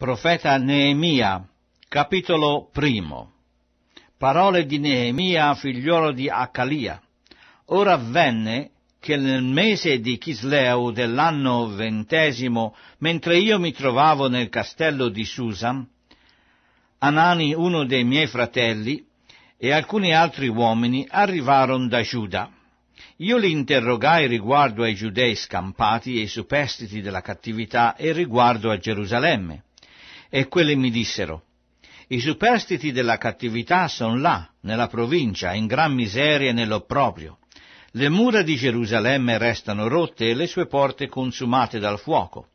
Profeta Neemia, capitolo primo. Parole di Neemia, figliolo di Acalia. Ora avvenne che nel mese di Chisleu dell'anno ventesimo, mentre io mi trovavo nel castello di Susan, Anani, uno dei miei fratelli, e alcuni altri uomini arrivarono da Giuda. Io li interrogai riguardo ai giudei scampati e superstiti della cattività e riguardo a Gerusalemme. E quelli mi dissero, i superstiti della cattività sono là, nella provincia, in gran miseria e nell'opprobrio. Le mura di Gerusalemme restano rotte e le sue porte consumate dal fuoco.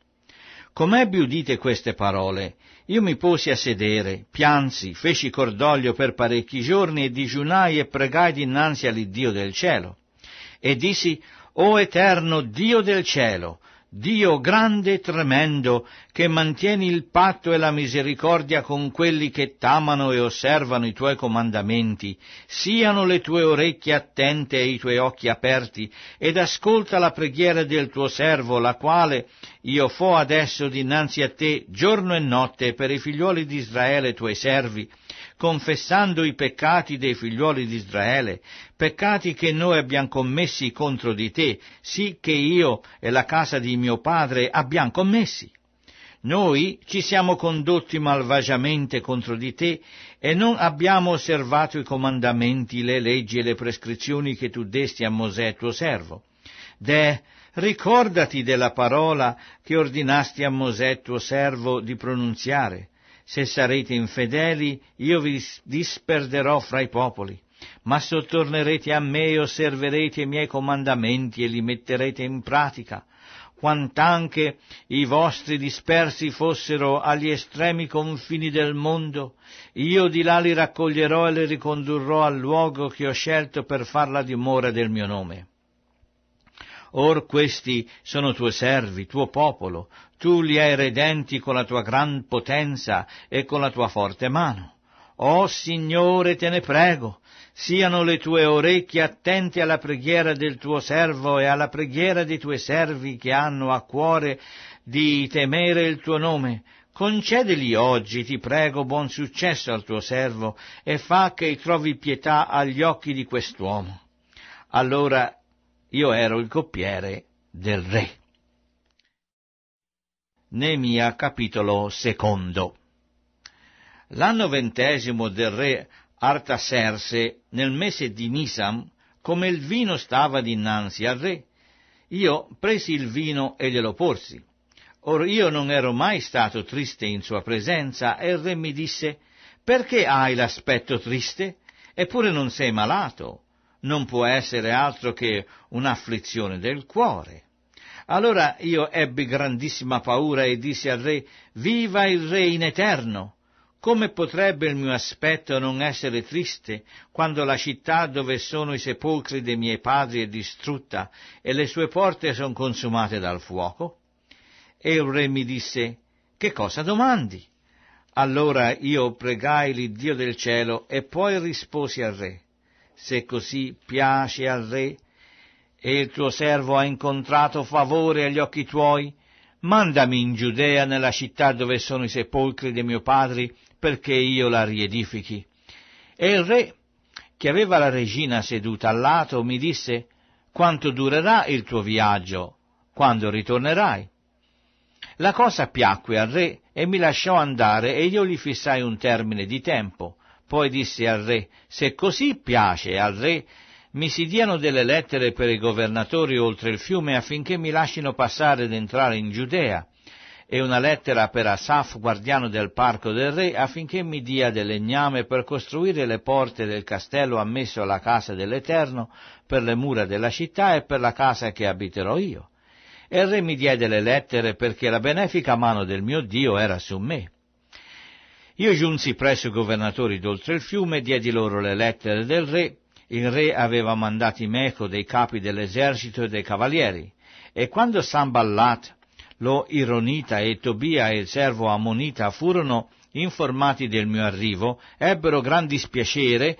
Com'ebbi udite queste parole, io mi posi a sedere, piansi, feci cordoglio per parecchi giorni e digiunai e pregai dinanzi all'Iddio del cielo. E dissi, O eterno Dio del cielo, Dio grande e tremendo, che mantieni il patto e la misericordia con quelli che t'amano e osservano i tuoi comandamenti, siano le tue orecchie attente e i tuoi occhi aperti, ed ascolta la preghiera del tuo servo, la quale io fo adesso dinanzi a te giorno e notte per i figlioli di Israele tuoi servi, confessando i peccati dei figliuoli di Israele, peccati che noi abbiamo commessi contro di te, sì che io e la casa di mio padre abbiamo commessi. Noi ci siamo condotti malvagiamente contro di te e non abbiamo osservato i comandamenti, le leggi e le prescrizioni che tu desti a Mosè tuo servo. De, ricordati della parola che ordinasti a Mosè tuo servo di pronunziare, se sarete infedeli, io vi disperderò fra i popoli, ma sottornerete a me e osserverete i miei comandamenti e li metterete in pratica, quant'anche i vostri dispersi fossero agli estremi confini del mondo, io di là li raccoglierò e li ricondurrò al luogo che ho scelto per far la dimora del mio nome. Or questi sono tuoi servi, tuo popolo, tu li hai redenti con la tua gran potenza e con la tua forte mano. O oh, Signore, te ne prego, siano le tue orecchie attente alla preghiera del tuo servo e alla preghiera dei tuoi servi che hanno a cuore di temere il tuo nome. Concedeli oggi, ti prego, buon successo al tuo servo e fa che trovi pietà agli occhi di quest'uomo. Allora io ero il coppiere del re. Nemia capitolo secondo. L'anno ventesimo del re Artaserse, nel mese di Nisam, come il vino stava dinanzi al re, io presi il vino e glielo porsi. Or io non ero mai stato triste in sua presenza, e il re mi disse, perché hai l'aspetto triste? Eppure non sei malato non può essere altro che un'afflizione del cuore. Allora io ebbi grandissima paura e dissi al re, viva il re in eterno! Come potrebbe il mio aspetto non essere triste quando la città dove sono i sepolcri dei miei padri è distrutta e le sue porte sono consumate dal fuoco? E il re mi disse, che cosa domandi? Allora io pregai l'Iddio del cielo e poi risposi al re, se così piace al re, e il tuo servo ha incontrato favore agli occhi tuoi, mandami in Giudea nella città dove sono i sepolcri dei miei padri, perché io la riedifichi. E il re, che aveva la regina seduta al lato, mi disse, quanto durerà il tuo viaggio, quando ritornerai? La cosa piacque al re e mi lasciò andare e io gli fissai un termine di tempo, poi disse al re, se così piace al re, mi si diano delle lettere per i governatori oltre il fiume affinché mi lasciano passare ed entrare in Giudea, e una lettera per Asaf, guardiano del parco del re, affinché mi dia del legname per costruire le porte del castello ammesso alla casa dell'Eterno, per le mura della città e per la casa che abiterò io. E il re mi diede le lettere perché la benefica mano del mio Dio era su me. Io giunsi presso i governatori d'oltre il fiume e diedi loro le lettere del re. Il re aveva mandati meco dei capi dell'esercito e dei cavalieri. E quando Samballat, lo Ironita e Tobia e il servo Ammonita furono informati del mio arrivo, ebbero gran dispiacere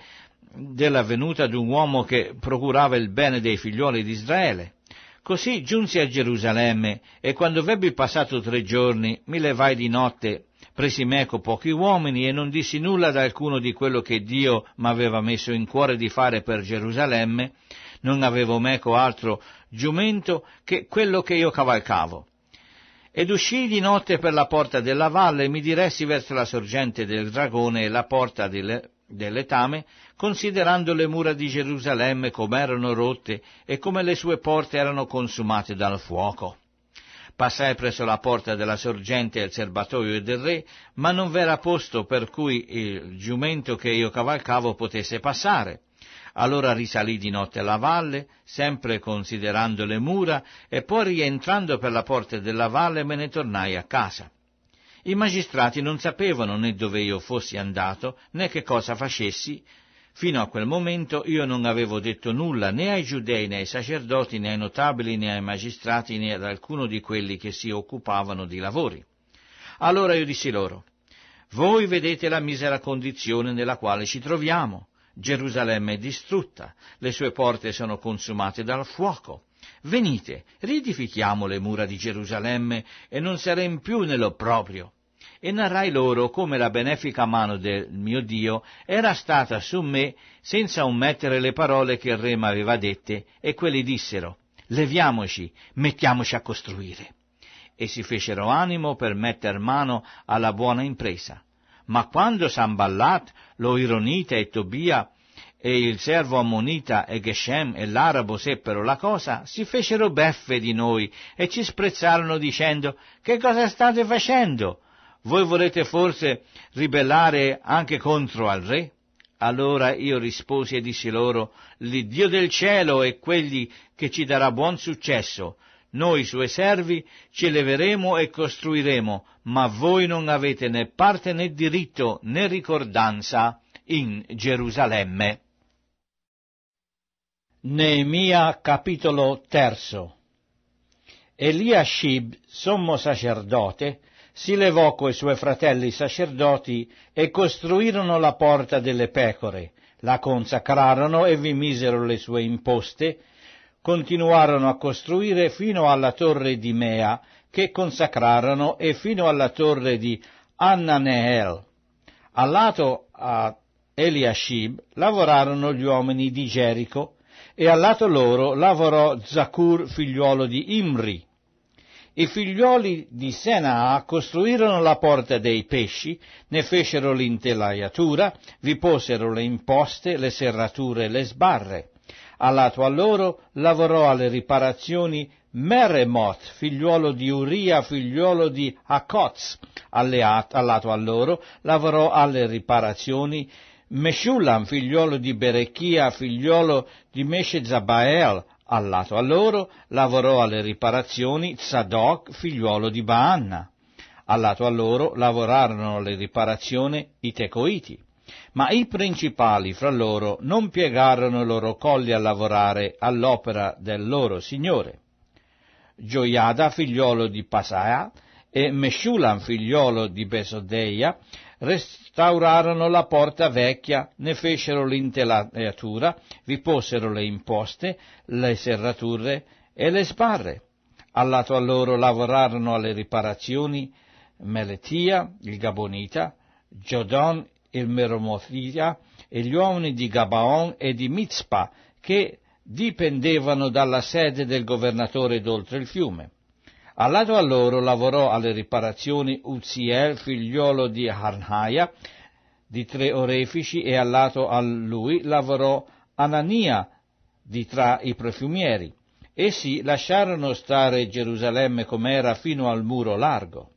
della venuta di un uomo che procurava il bene dei figlioli di Israele. Così giunsi a Gerusalemme e quando vebbi passato tre giorni mi levai di notte presi meco ecco pochi uomini e non dissi nulla ad alcuno di quello che Dio m'aveva messo in cuore di fare per Gerusalemme, non avevo meco ecco altro giumento che quello che io cavalcavo. Ed uscii di notte per la porta della valle e mi diressi verso la sorgente del dragone e la porta delle, dell'etame, considerando le mura di Gerusalemme come erano rotte e come le sue porte erano consumate dal fuoco. Passai presso la porta della sorgente del il serbatoio del re, ma non v'era posto per cui il giumento che io cavalcavo potesse passare. Allora risalì di notte la valle, sempre considerando le mura, e poi rientrando per la porta della valle me ne tornai a casa. I magistrati non sapevano né dove io fossi andato, né che cosa facessi, Fino a quel momento io non avevo detto nulla né ai giudei, né ai sacerdoti, né ai notabili, né ai magistrati, né ad alcuno di quelli che si occupavano di lavori. Allora io dissi loro, voi vedete la misera condizione nella quale ci troviamo. Gerusalemme è distrutta, le sue porte sono consumate dal fuoco. Venite, ridifichiamo le mura di Gerusalemme e non saremo più nello proprio e narrai loro come la benefica mano del mio Dio era stata su me senza omettere le parole che il re mi aveva dette, e quelli dissero, leviamoci, mettiamoci a costruire. E si fecero animo per metter mano alla buona impresa. Ma quando Samballat, lo Ironita e Tobia e il servo Ammonita e Geshem e l'Arabo seppero la cosa, si fecero beffe di noi e ci sprezzarono dicendo Che cosa state facendo? Voi volete forse ribellare anche contro al re? Allora io risposi e dissi loro, l'Iddio del cielo è quelli che ci darà buon successo. Noi suoi servi ci leveremo e costruiremo, ma voi non avete né parte né diritto né ricordanza in Gerusalemme. Neemia capitolo terzo Eliashib, sommo sacerdote, si levò coi suoi fratelli sacerdoti e costruirono la porta delle pecore, la consacrarono e vi misero le sue imposte, continuarono a costruire fino alla torre di Mea, che consacrarono, e fino alla torre di Annaneel. Al lato a Eliashib lavorarono gli uomini di Gerico, e al lato loro lavorò Zakur figliuolo di Imri, i figlioli di Senaa costruirono la porta dei pesci, ne fecero l'intelaiatura, vi posero le imposte, le serrature e le sbarre. Allato a loro lavorò alle riparazioni Meremoth, figliuolo di Uria, figliuolo di Hakoz. Allato a loro lavorò alle riparazioni Meshulam, figliuolo di Berechia, figliuolo di Meshezabael, Allato a loro lavorò alle riparazioni Zadok, figliuolo di Baanna. Allato a loro lavorarono alle riparazioni i Tecoiti. Ma i principali fra loro non piegarono i loro colli a lavorare all'opera del loro Signore. Gioiada, figliuolo di Pasaia, e Meshulam, figliuolo di Besodeia, rest- staurarono la porta vecchia, ne fecero l'intelatura, vi posero le imposte, le serrature e le sbarre. Allato a loro lavorarono alle riparazioni Meletia, il Gabonita, Giodon, il Meromothia e gli uomini di Gabaon e di Mitzpah, che dipendevano dalla sede del governatore d'oltre il fiume. All'ato a loro lavorò alle riparazioni Uziel, figliuolo di Harnaia, di tre orefici, e all'ato a lui lavorò Anania, di tra i profumieri. Essi lasciarono stare Gerusalemme com'era fino al muro largo.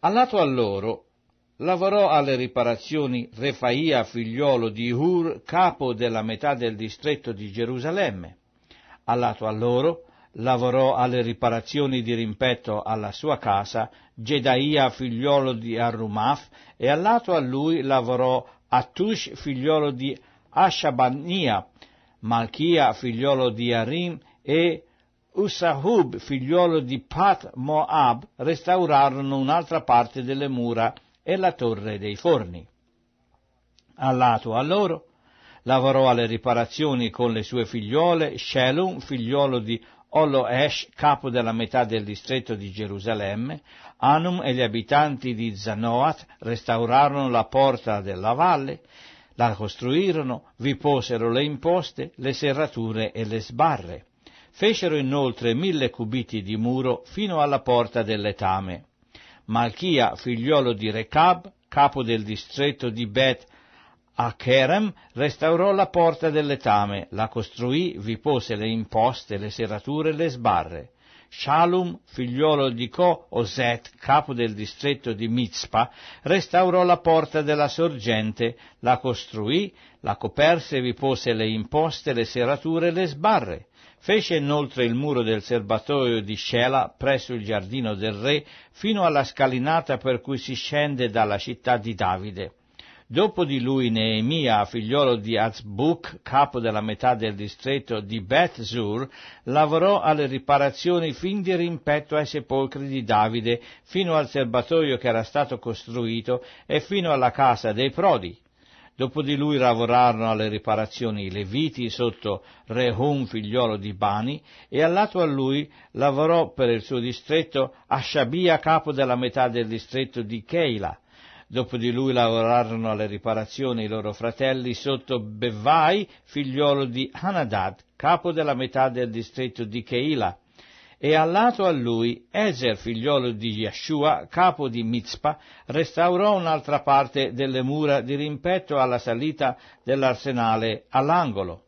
All'ato a loro lavorò alle riparazioni Refaia, figliuolo di Hur, capo della metà del distretto di Gerusalemme. Allato a loro lavorò alle riparazioni di rimpetto alla sua casa, Gedaia figliolo di Arrumaf, e allato a lui lavorò Attush figliolo di Ashabania, Malchia figliolo di Arim e Usahub figliolo di Pat Moab restaurarono un'altra parte delle mura e la torre dei forni. Allato a loro lavorò alle riparazioni con le sue figliole, Shelum figliolo di Oloesh, capo della metà del distretto di Gerusalemme, Anum e gli abitanti di Zanoat restaurarono la porta della valle, la costruirono, vi posero le imposte, le serrature e le sbarre. Fecero inoltre mille cubiti di muro fino alla porta dell'etame. Malchia, figliuolo di Rechab, capo del distretto di Bet Acherem restaurò la porta dell'etame, la costruì, vi pose le imposte, le serrature e le sbarre. Shalum, figliolo di Co, Oset, capo del distretto di Mitzpah, restaurò la porta della sorgente, la costruì, la coperse vi pose le imposte, le serrature e le sbarre. Fece inoltre il muro del serbatoio di Shela presso il giardino del re fino alla scalinata per cui si scende dalla città di Davide Dopo di lui Neemia, figliolo di Azbuk, capo della metà del distretto di Beth-Zur, lavorò alle riparazioni fin di rimpetto ai sepolcri di Davide, fino al serbatoio che era stato costruito e fino alla casa dei prodi. Dopo di lui lavorarono alle riparazioni i Leviti sotto Rehum, figliolo di Bani, e allato a lui lavorò per il suo distretto Asciabia, capo della metà del distretto di Keila, Dopo di lui lavorarono alle riparazioni i loro fratelli sotto Bevai, figliolo di Hanadad, capo della metà del distretto di Keila, e allato a lui Ezer, figliolo di Yeshua, capo di Mitzpah, restaurò un'altra parte delle mura di rimpetto alla salita dell'arsenale all'angolo.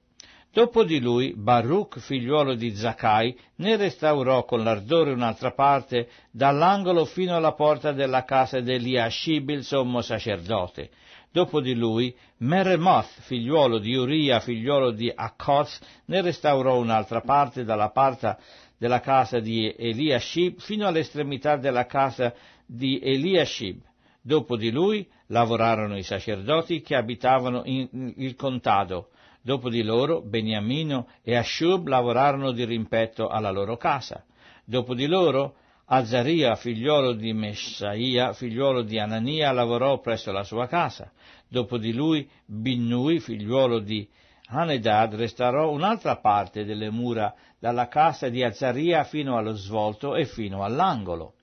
Dopo di lui Baruch, figliuolo di Zaccai, ne restaurò con l'ardore un'altra parte, dall'angolo fino alla porta della casa Ashib, il sommo sacerdote. Dopo di lui Meremoth, figliuolo di Uria, figliuolo di Accoz, ne restaurò un'altra parte, dalla parte della casa di Eliashib fino all'estremità della casa di Eliashib. Dopo di lui lavorarono i sacerdoti che abitavano in il contado, Dopo di loro Beniamino e Ashub lavorarono di rimpetto alla loro casa. Dopo di loro Azzaria, figliuolo di Messaia, figliuolo di Anania, lavorò presso la sua casa. Dopo di lui Binnui, figliuolo di Hanedad, restaurò un'altra parte delle mura dalla casa di Azzaria fino allo svolto e fino all'angolo.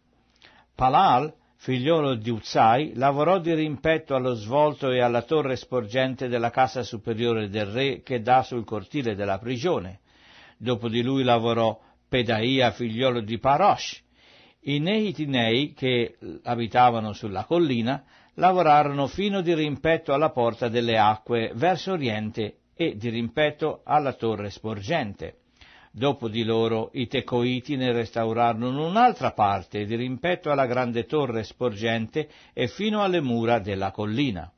Palal, figliolo di Uzzai, lavorò di rimpetto allo svolto e alla torre sporgente della casa superiore del re che dà sul cortile della prigione. Dopo di lui lavorò Pedaia, figliolo di Parosh. I Nehitinei, che abitavano sulla collina, lavorarono fino di rimpetto alla porta delle acque verso oriente e di rimpetto alla torre sporgente. Dopo di loro i Tecoiti ne restaurarono un'altra parte di rimpetto alla grande torre sporgente e fino alle mura della collina.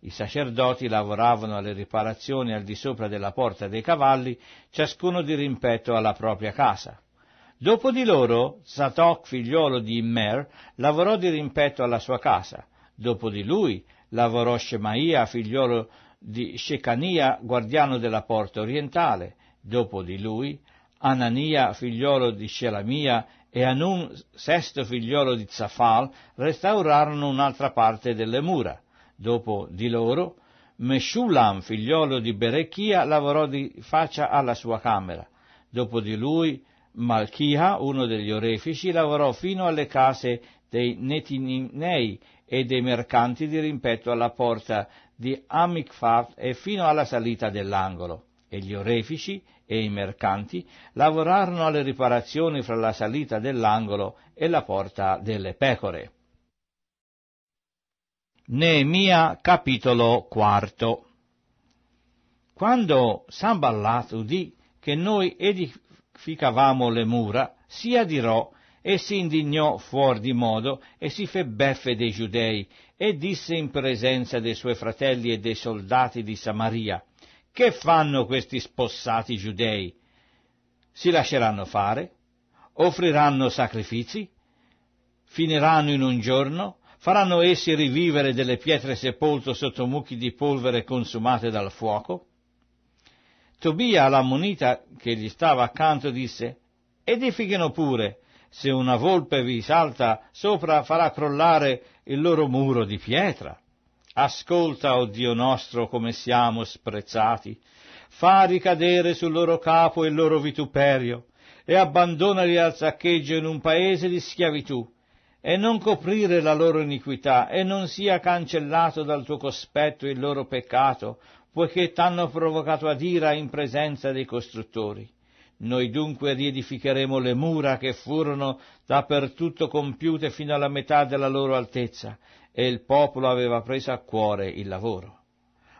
I sacerdoti lavoravano alle riparazioni al di sopra della porta dei cavalli, ciascuno di rimpetto alla propria casa. Dopo di loro, Zatok, figliuolo di Immer, lavorò di rimpetto alla sua casa. Dopo di lui lavorò Shemaia, figliuolo di Shekania, guardiano della porta orientale dopo di lui, Anania figliolo di Shelamia, e Anun sesto figliolo di Zafal restaurarono un'altra parte delle mura. Dopo di loro, Meshulam figliolo di Berechia lavorò di faccia alla sua camera. Dopo di lui, Malchia, uno degli orefici, lavorò fino alle case dei Netininei e dei mercanti di rimpetto alla porta di Amikfat e fino alla salita dell'angolo e gli orefici e i mercanti lavorarono alle riparazioni fra la salita dell'angolo e la porta delle pecore. Neemia capitolo quarto Quando Samballat udì che noi edificavamo le mura, si adirò e si indignò fuor di modo e si fe beffe dei giudei e disse in presenza dei suoi fratelli e dei soldati di Samaria che fanno questi spossati giudei? Si lasceranno fare? Offriranno sacrifici? Finiranno in un giorno? Faranno essi rivivere delle pietre sepolto sotto mucchi di polvere consumate dal fuoco? Tobia l'ammonita che gli stava accanto disse, edifichino pure, se una volpe vi salta sopra farà crollare il loro muro di pietra. Ascolta, o oh Dio nostro, come siamo sprezzati. Fa ricadere sul loro capo il loro vituperio e abbandonali al saccheggio in un paese di schiavitù e non coprire la loro iniquità e non sia cancellato dal tuo cospetto il loro peccato, poiché t'hanno provocato ad ira in presenza dei costruttori. Noi dunque riedificheremo le mura che furono dappertutto compiute fino alla metà della loro altezza, e il popolo aveva preso a cuore il lavoro.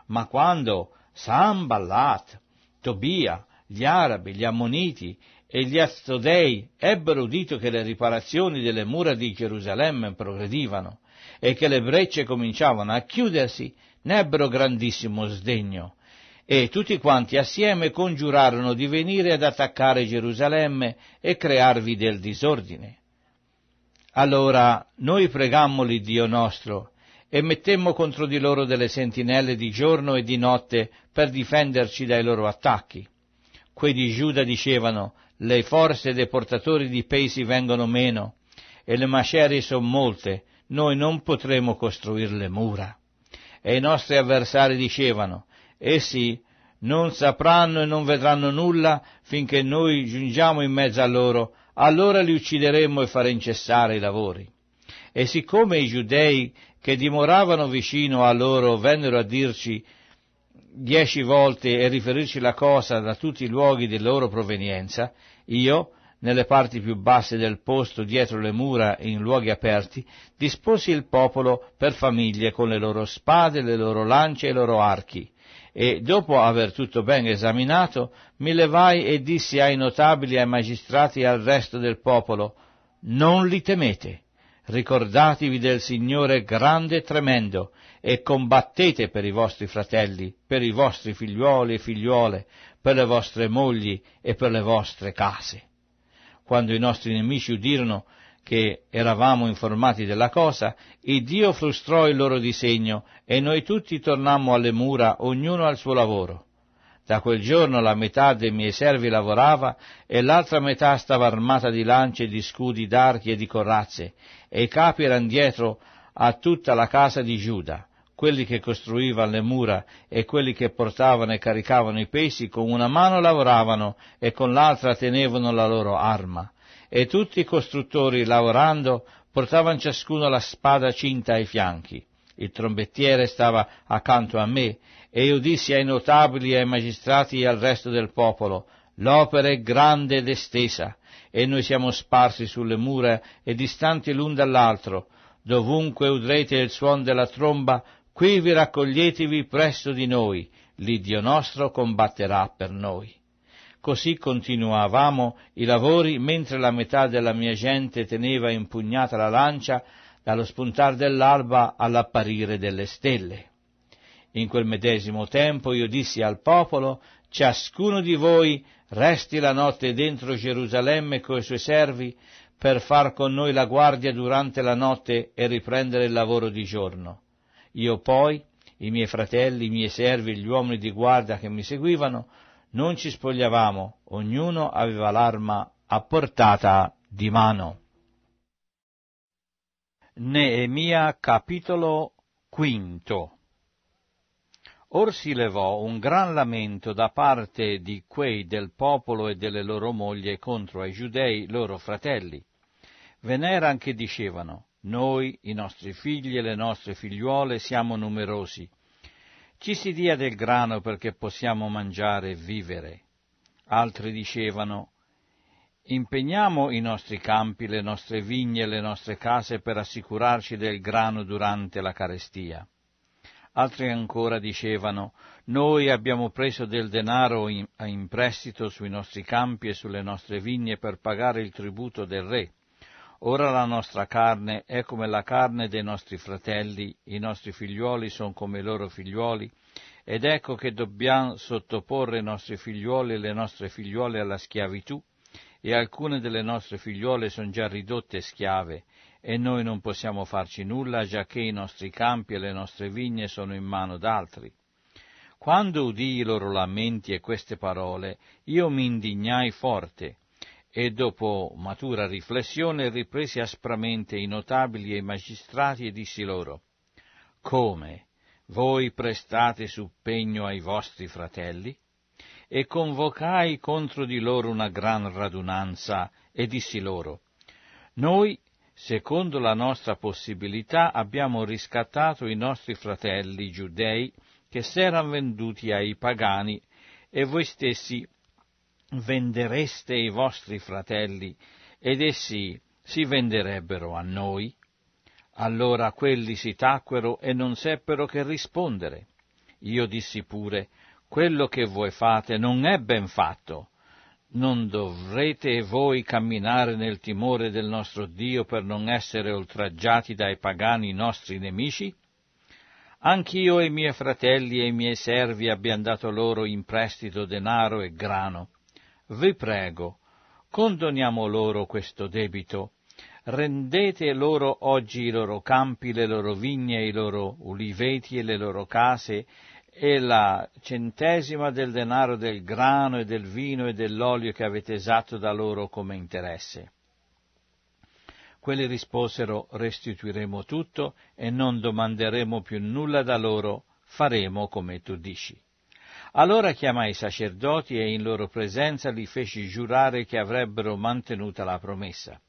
Ma quando Samballat, Tobia, gli arabi, gli ammoniti e gli astodei ebbero udito che le riparazioni delle mura di Gerusalemme progredivano e che le brecce cominciavano a chiudersi, ne ebbero grandissimo sdegno. E tutti quanti assieme congiurarono di venire ad attaccare Gerusalemme e crearvi del disordine. Allora noi pregammo l'Iddio nostro e mettemmo contro di loro delle sentinelle di giorno e di notte per difenderci dai loro attacchi. Quei di Giuda dicevano, le forze dei portatori di pesi vengono meno e le macerie sono molte, noi non potremo costruire le mura. E i nostri avversari dicevano, essi non sapranno e non vedranno nulla finché noi giungiamo in mezzo a loro allora li uccideremo e faremo cessare i lavori. E siccome i giudei che dimoravano vicino a loro vennero a dirci dieci volte e riferirci la cosa da tutti i luoghi di loro provenienza, io, nelle parti più basse del posto, dietro le mura e in luoghi aperti, disposi il popolo per famiglie con le loro spade, le loro lance e i loro archi, e dopo aver tutto ben esaminato, mi levai e dissi ai notabili, ai magistrati e al resto del popolo, non li temete, ricordatevi del Signore grande e tremendo, e combattete per i vostri fratelli, per i vostri figliuoli e figliuole, per le vostre mogli e per le vostre case. Quando i nostri nemici udirono che eravamo informati della cosa, e Dio frustrò il loro disegno, e noi tutti tornammo alle mura, ognuno al suo lavoro. Da quel giorno la metà dei miei servi lavorava e l'altra metà stava armata di lance, di scudi, d'archi e di corazze, e i capi erano dietro a tutta la casa di Giuda, quelli che costruivano le mura e quelli che portavano e caricavano i pesi, con una mano lavoravano e con l'altra tenevano la loro arma e tutti i costruttori, lavorando, portavano ciascuno la spada cinta ai fianchi. Il trombettiere stava accanto a me e io dissi ai notabili, ai magistrati e al resto del popolo, l'opera è grande ed estesa e noi siamo sparsi sulle mura e distanti l'un dall'altro. Dovunque udrete il suono della tromba, qui vi raccoglietevi presso di noi, l'Iddio nostro combatterà per noi. Così continuavamo i lavori mentre la metà della mia gente teneva impugnata la lancia dallo spuntar dell'alba all'apparire delle stelle. In quel medesimo tempo io dissi al popolo, ciascuno di voi resti la notte dentro Gerusalemme coi suoi servi per far con noi la guardia durante la notte e riprendere il lavoro di giorno. Io poi, i miei fratelli, i miei servi, gli uomini di guardia che mi seguivano, non ci spogliavamo, ognuno aveva l'arma a portata di mano. Neemia capitolo quinto Or si levò un gran lamento da parte di quei del popolo e delle loro mogli contro ai giudei, loro fratelli. Veneran che dicevano, noi, i nostri figli e le nostre figliuole siamo numerosi, ci si dia del grano perché possiamo mangiare e vivere. Altri dicevano, impegniamo i nostri campi, le nostre vigne, le nostre case per assicurarci del grano durante la carestia. Altri ancora dicevano, noi abbiamo preso del denaro in, in prestito sui nostri campi e sulle nostre vigne per pagare il tributo del re. Ora la nostra carne è come la carne dei nostri fratelli, i nostri figliuoli sono come i loro figliuoli, ed ecco che dobbiamo sottoporre i nostri figliuoli e le nostre figliuole alla schiavitù, e alcune delle nostre figliuole sono già ridotte schiave, e noi non possiamo farci nulla, già che i nostri campi e le nostre vigne sono in mano d'altri. Quando udii i loro lamenti e queste parole, io mi indignai forte, e dopo matura riflessione riprese aspramente i notabili e i magistrati e dissi loro, come voi prestate suppegno ai vostri fratelli? E convocai contro di loro una gran radunanza e dissi loro, noi, secondo la nostra possibilità, abbiamo riscattato i nostri fratelli giudei che s'erano venduti ai pagani e voi stessi vendereste i vostri fratelli ed essi si venderebbero a noi? Allora quelli si tacquero e non seppero che rispondere. Io dissi pure, quello che voi fate non è ben fatto. Non dovrete voi camminare nel timore del nostro Dio per non essere oltraggiati dai pagani nostri nemici? Anch'io e i miei fratelli e i miei servi abbiamo dato loro in prestito denaro e grano, vi prego, condoniamo loro questo debito, rendete loro oggi i loro campi, le loro vigne, i loro uliveti e le loro case, e la centesima del denaro del grano e del vino e dell'olio che avete esatto da loro come interesse. Quelli risposero restituiremo tutto e non domanderemo più nulla da loro, faremo come tu dici. Allora chiamai i sacerdoti e in loro presenza li feci giurare che avrebbero mantenuta la promessa.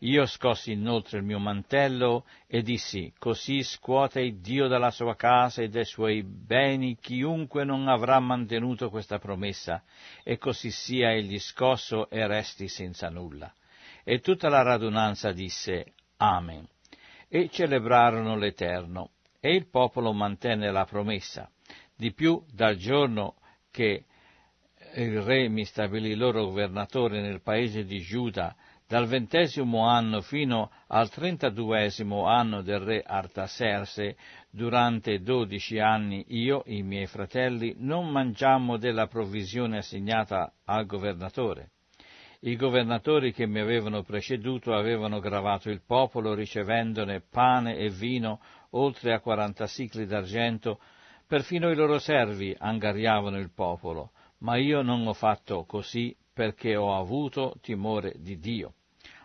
Io scossi inoltre il mio mantello e dissi, così scuote il Dio dalla sua casa e dai suoi beni chiunque non avrà mantenuto questa promessa, e così sia egli scosso e resti senza nulla. E tutta la radunanza disse, Amen. E celebrarono l'Eterno, e il popolo mantenne la promessa di più dal giorno che il re mi stabilì loro governatore nel paese di Giuda, dal ventesimo anno fino al trentaduesimo anno del re Artaserse, durante dodici anni io e i miei fratelli non mangiammo della provisione assegnata al governatore. I governatori che mi avevano preceduto avevano gravato il popolo ricevendone pane e vino oltre a quaranta sicli d'argento Perfino i loro servi angariavano il popolo, ma io non ho fatto così perché ho avuto timore di Dio.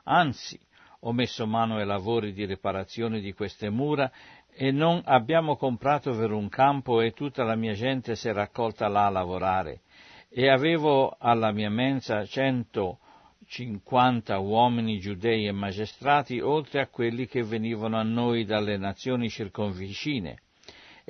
Anzi, ho messo mano ai lavori di riparazione di queste mura e non abbiamo comprato per un campo e tutta la mia gente si è raccolta là a lavorare. E avevo alla mia mensa cento 50 uomini giudei e magistrati, oltre a quelli che venivano a noi dalle nazioni circonvicine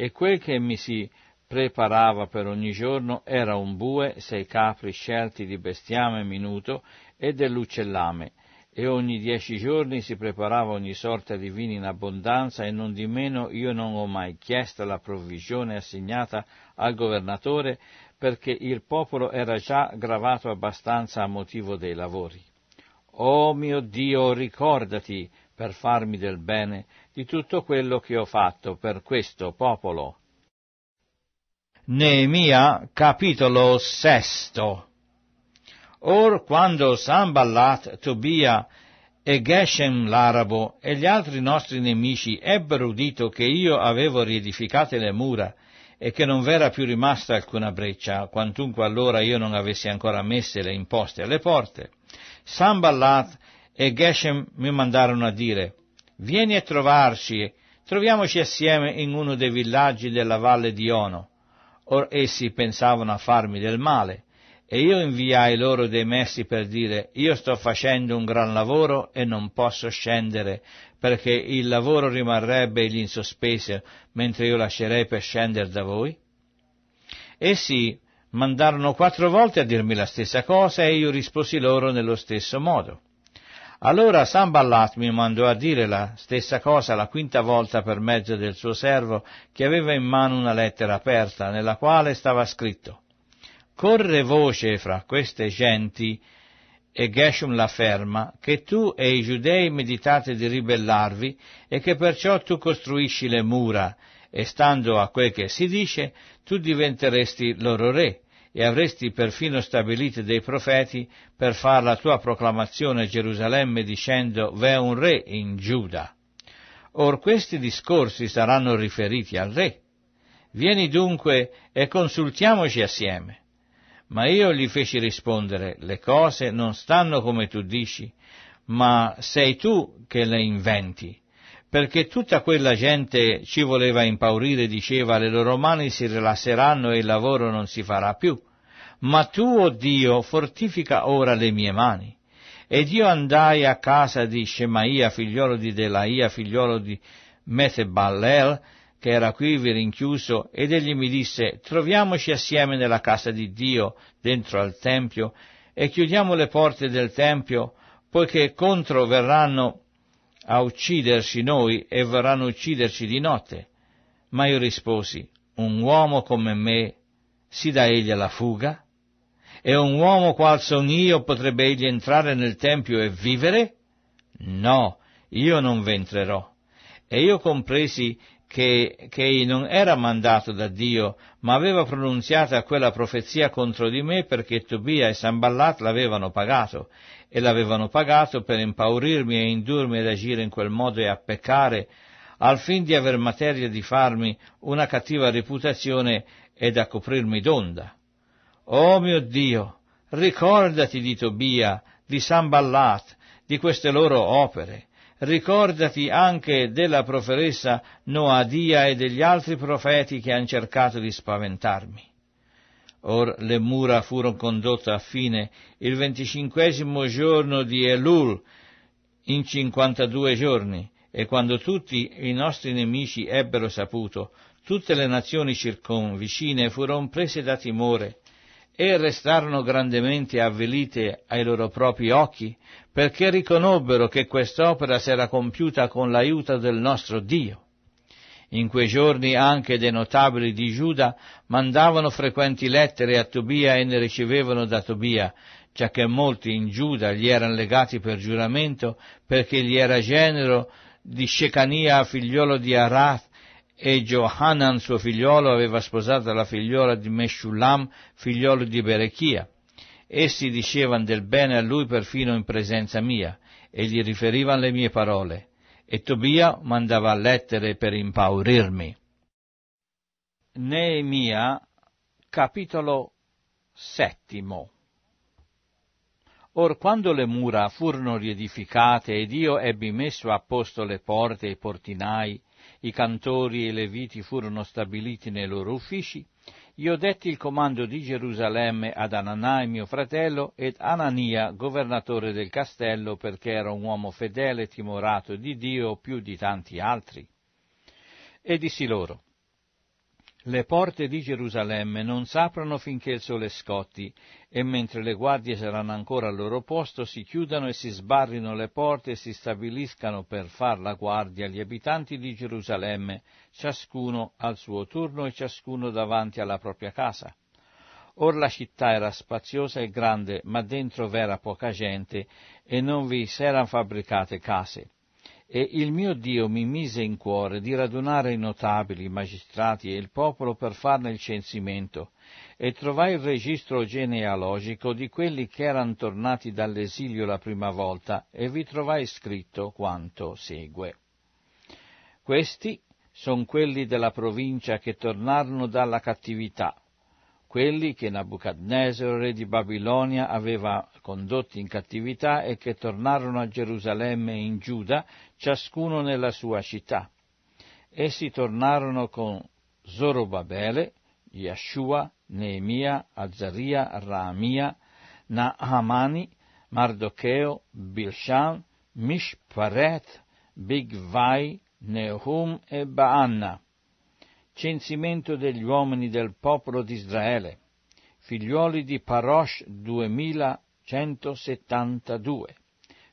e quel che mi si preparava per ogni giorno era un bue, sei capri scelti di bestiame minuto e dell'uccellame, e ogni dieci giorni si preparava ogni sorta di vini in abbondanza e non di meno io non ho mai chiesto la provvisione assegnata al governatore perché il popolo era già gravato abbastanza a motivo dei lavori. oh mio Dio, ricordati per farmi del bene, di tutto quello che ho fatto per questo popolo. Neemia capitolo sesto Or quando Sanballat, Tobia e Geshem l'arabo e gli altri nostri nemici ebbero udito che io avevo riedificate le mura e che non v'era più rimasta alcuna breccia, quantunque allora io non avessi ancora messe le imposte alle porte, Sanballat e Geshem mi mandarono a dire, Vieni a trovarci, troviamoci assieme in uno dei villaggi della valle di Ono. Or essi pensavano a farmi del male, e io inviai loro dei messi per dire, io sto facendo un gran lavoro e non posso scendere, perché il lavoro rimarrebbe in sospeso, mentre io lascerei per scendere da voi? Essi mandarono quattro volte a dirmi la stessa cosa e io risposi loro nello stesso modo. Allora Samballat mi mandò a dire la stessa cosa la quinta volta per mezzo del suo servo che aveva in mano una lettera aperta nella quale stava scritto Corre voce fra queste genti e Geshum la ferma che tu e i giudei meditate di ribellarvi e che perciò tu costruisci le mura e stando a quel che si dice tu diventeresti loro re e avresti perfino stabilito dei profeti per far la tua proclamazione a Gerusalemme dicendo v'è un re in Giuda. Or questi discorsi saranno riferiti al re. Vieni dunque e consultiamoci assieme. Ma io gli feci rispondere, le cose non stanno come tu dici, ma sei tu che le inventi perché tutta quella gente ci voleva impaurire, diceva le loro mani si rilasseranno e il lavoro non si farà più. Ma tu, o oh Dio, fortifica ora le mie mani. Ed io andai a casa di Shemaia, figliolo di Delaia, figliolo di Metheballel, che era qui rinchiuso, ed egli mi disse, troviamoci assieme nella casa di Dio, dentro al Tempio, e chiudiamo le porte del Tempio, poiché contro verranno a uccidersi noi e verranno a ucciderci di notte. Ma io risposi, un uomo come me si dà egli alla fuga? E un uomo qual son io potrebbe egli entrare nel Tempio e vivere? No, io non v'entrerò. E io compresi che, che non era mandato da Dio, ma aveva pronunziata quella profezia contro di me perché Tobia e Samballat l'avevano pagato, e l'avevano pagato per impaurirmi e indurmi ad agire in quel modo e a peccare, al fin di aver materia di farmi una cattiva reputazione ed a coprirmi d'onda. Oh mio Dio, ricordati di Tobia, di Sanballat, di queste loro opere, ricordati anche della proferessa Noadia e degli altri profeti che han cercato di spaventarmi. Or le mura furono condotte a fine il venticinquesimo giorno di Elul, in cinquantadue giorni, e quando tutti i nostri nemici ebbero saputo, tutte le nazioni circonvicine furono prese da timore e restarono grandemente avvelite ai loro propri occhi, perché riconobbero che quest'opera s'era compiuta con l'aiuto del nostro Dio. In quei giorni anche dei notabili di Giuda mandavano frequenti lettere a Tobia e ne ricevevano da Tobia, già che molti in Giuda gli erano legati per giuramento, perché gli era genero di Shecania, figliolo di Arath, e Johanan, suo figliolo, aveva sposato la figliola di Meshulam, figliolo di Berechia. Essi dicevano del bene a lui perfino in presenza mia, e gli riferivano le mie parole e Tobia mandava lettere per impaurirmi. Neemia, capitolo settimo. Or quando le mura furono riedificate ed io ebbi messo a posto le porte e i portinai, i cantori e i leviti furono stabiliti nei loro uffici, io detti il comando di Gerusalemme ad Ananai mio fratello ed Anania governatore del castello perché era un uomo fedele e timorato di Dio più di tanti altri. E dissi loro, le porte di Gerusalemme non s'aprono finché il sole scotti, e mentre le guardie saranno ancora al loro posto, si chiudano e si sbarrino le porte e si stabiliscano per far la guardia gli abitanti di Gerusalemme, ciascuno al suo turno e ciascuno davanti alla propria casa. Or la città era spaziosa e grande, ma dentro v'era poca gente e non vi s'eran fabbricate case. E il mio Dio mi mise in cuore di radunare i notabili, i magistrati e il popolo per farne il censimento, e trovai il registro genealogico di quelli che erano tornati dall'esilio la prima volta, e vi trovai scritto quanto segue. Questi sono quelli della provincia che tornarono dalla cattività, quelli che Nabucodonosor, re di Babilonia, aveva condotti in cattività e che tornarono a Gerusalemme e in Giuda, ciascuno nella sua città. Essi tornarono con Zorobabele, Yeshua, Neemia, Azzaria, Raamia, Naamani, Mardocheo, Bilsham, Mishparet, Bigvai, Nehum e Baanna censimento degli uomini del popolo di Israele, figliuoli di Parosh 2172,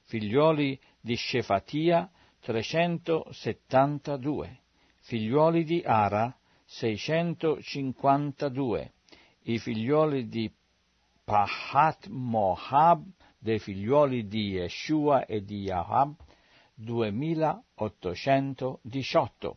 figliuoli di Shefatia 372, figliuoli di Ara 652, i figlioli di Pahat Moab, dei figlioli di Yeshua e di Yahab 2818,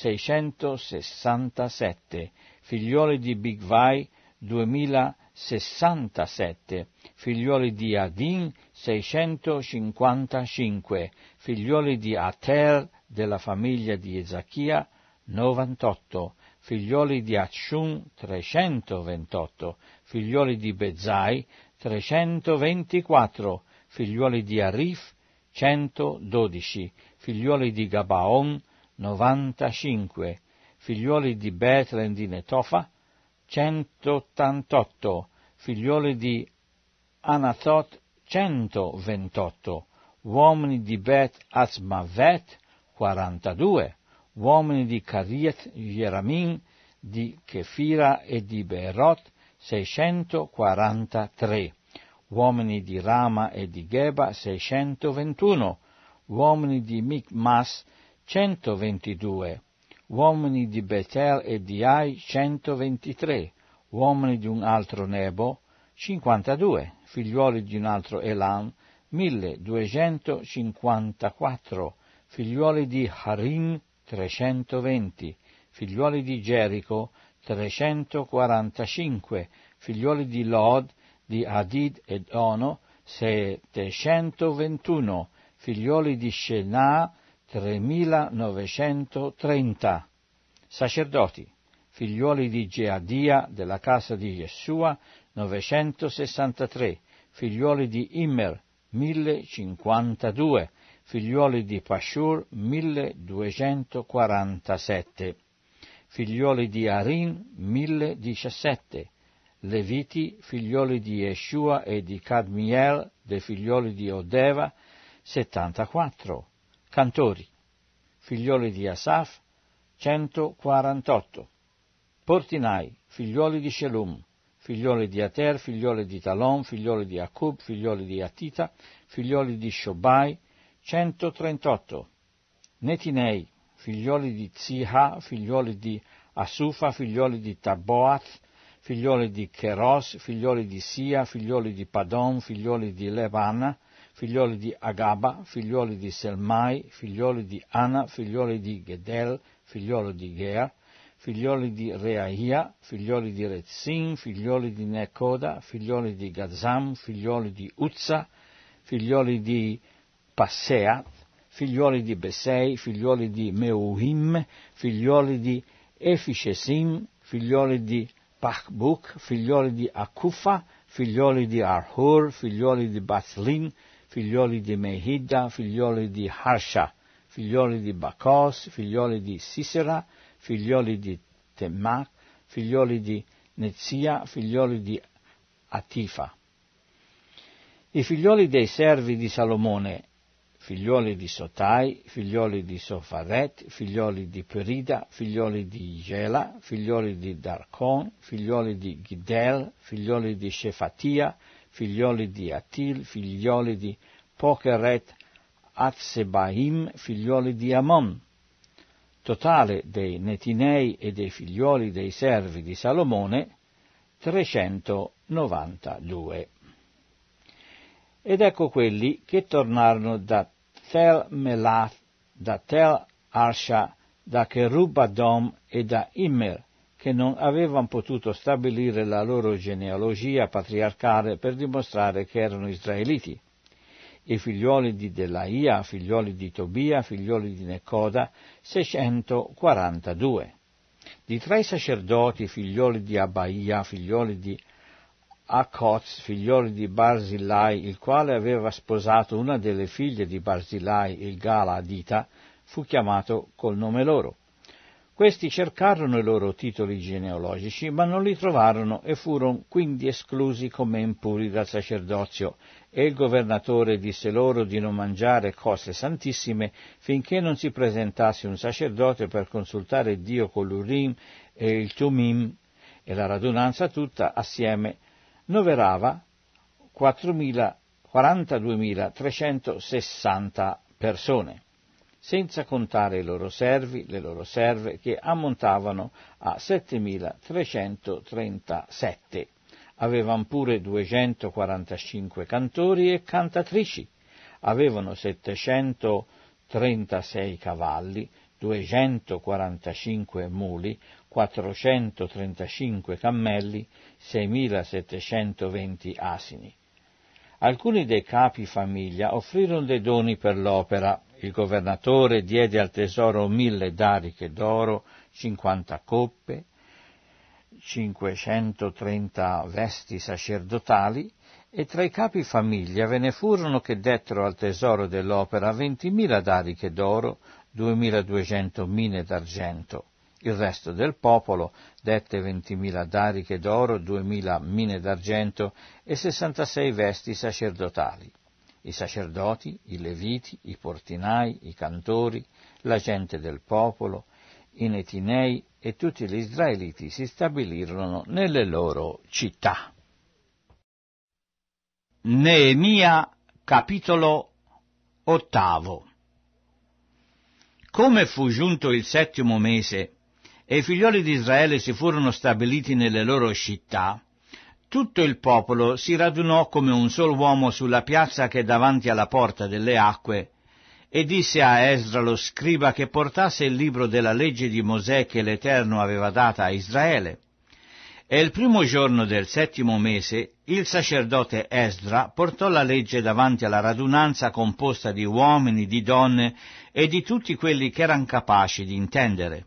667, figlioli di Bigvai 2067, figlioli di Adin 655, figlioli di Ater della famiglia di Ezachia 98, figlioli di Acciun 328, figlioli di Bezai 324, figlioli di Arif 112, figlioli di Gabaon 95, figliuoli di Bethlen di Netofa, 188, figliuoli di Anatot, 128, uomini di Bet Asmavet, 42, uomini di Cariet Jeramin, di Chefira e di Beerot, 643, uomini di Rama e di Geba, 621, uomini di Micmas, 122, uomini di Betel e di Ai 123, uomini di un altro Nebo 52, figliuoli di un altro Elam 1254, figliuoli di Harim 320, figliuoli di Gerico 345, figliuoli di Lod, di Adid ed Ono 721, figliuoli di Shenà 3930 sacerdoti, figliuoli di Geadia della casa di Yeshua 963, figliuoli di Immer 1052, figliuoli di Pashur 1247, figliuoli di Arin 1017, Leviti, figliuoli di Yeshua e di Cadmiel, dei figliuoli di Odeva, 74, Cantori, figlioli di Asaf, 148. Portinai, figlioli di Shelum, figlioli di Ater, figlioli di Talon, figlioli di Akub, figlioli di Atita, figlioli di Shobai, 138. Netinei, figlioli di Ziha, figlioli di Asufa, figlioli di Taboath, figlioli di Cheros, figlioli di Sia, figlioli di Padon, figlioli di Levana, figlioli di Agaba, figlioli di Selmai, figlioli di Ana, figlioli di Gedel, figlioli di Gea, figlioli di Reahia, figlioli di Rezin, figlioli di Necoda, figlioli di Gazam, figlioli di Uzza, figlioli di Passeat, figlioli di Besei, figlioli di Meuhim, figlioli di Efishesim, figlioli di Pachbuk, figlioli di Akufa, figlioli di Arhur, figlioli di Batlin, figlioli di Mehida, figlioli di Harsha, figlioli di Bacos, figlioli di Sisera, figlioli di Temach, figlioli di Nezia, figlioli di Atifa. I figlioli dei servi di Salomone, figlioli di Sotai, figlioli di Sofaret, figlioli di Perida, figlioli di Gela, figlioli di Darcon, figlioli di Gidel, figlioli di Shefatia, figlioli di Atil, figlioli di Pokeret, Azzebaim, figlioli di Amon. Totale dei Netinei e dei figlioli dei servi di Salomone, 392. Ed ecco quelli che tornarono da Tel Melath, da Tel Arsha, da Cherubadom e da Immer, che non avevano potuto stabilire la loro genealogia patriarcale per dimostrare che erano israeliti. I figlioli di Delaia, figlioli di Tobia, figlioli di Necoda, 642. Di tre sacerdoti, figlioli di Abaia, figlioli di Akoz, figlioli di Barzillai, il quale aveva sposato una delle figlie di Barzillai, il Galaadita, fu chiamato col nome loro. Questi cercarono i loro titoli genealogici, ma non li trovarono e furono quindi esclusi come impuri dal sacerdozio, e il governatore disse loro di non mangiare cose santissime finché non si presentasse un sacerdote per consultare Dio con l'Urim e il Tumim, e la radunanza tutta assieme noverava 4.000, 42.360 persone senza contare i loro servi, le loro serve, che ammontavano a 7.337. Avevano pure 245 cantori e cantatrici, avevano 736 cavalli, 245 muli, 435 cammelli, 6.720 asini. Alcuni dei capi famiglia offrirono dei doni per l'opera, il governatore diede al tesoro mille dariche d'oro, cinquanta coppe, 530 vesti sacerdotali e tra i capi famiglia ve ne furono che dettero al tesoro dell'opera 20.000 dariche d'oro, duemiladuecento mine d'argento. Il resto del popolo dette 20.000 dariche d'oro, duemila mine d'argento e sessantasei vesti sacerdotali i sacerdoti, i leviti, i portinai, i cantori, la gente del popolo, i netinei e tutti gli israeliti si stabilirono nelle loro città. Neemia capitolo ottavo Come fu giunto il settimo mese e i figlioli di Israele si furono stabiliti nelle loro città, tutto il popolo si radunò come un solo uomo sulla piazza che è davanti alla porta delle acque e disse a Esdra lo scriba che portasse il libro della legge di Mosè che l'Eterno aveva data a Israele. E il primo giorno del settimo mese il sacerdote Esdra portò la legge davanti alla radunanza composta di uomini, di donne e di tutti quelli che erano capaci di intendere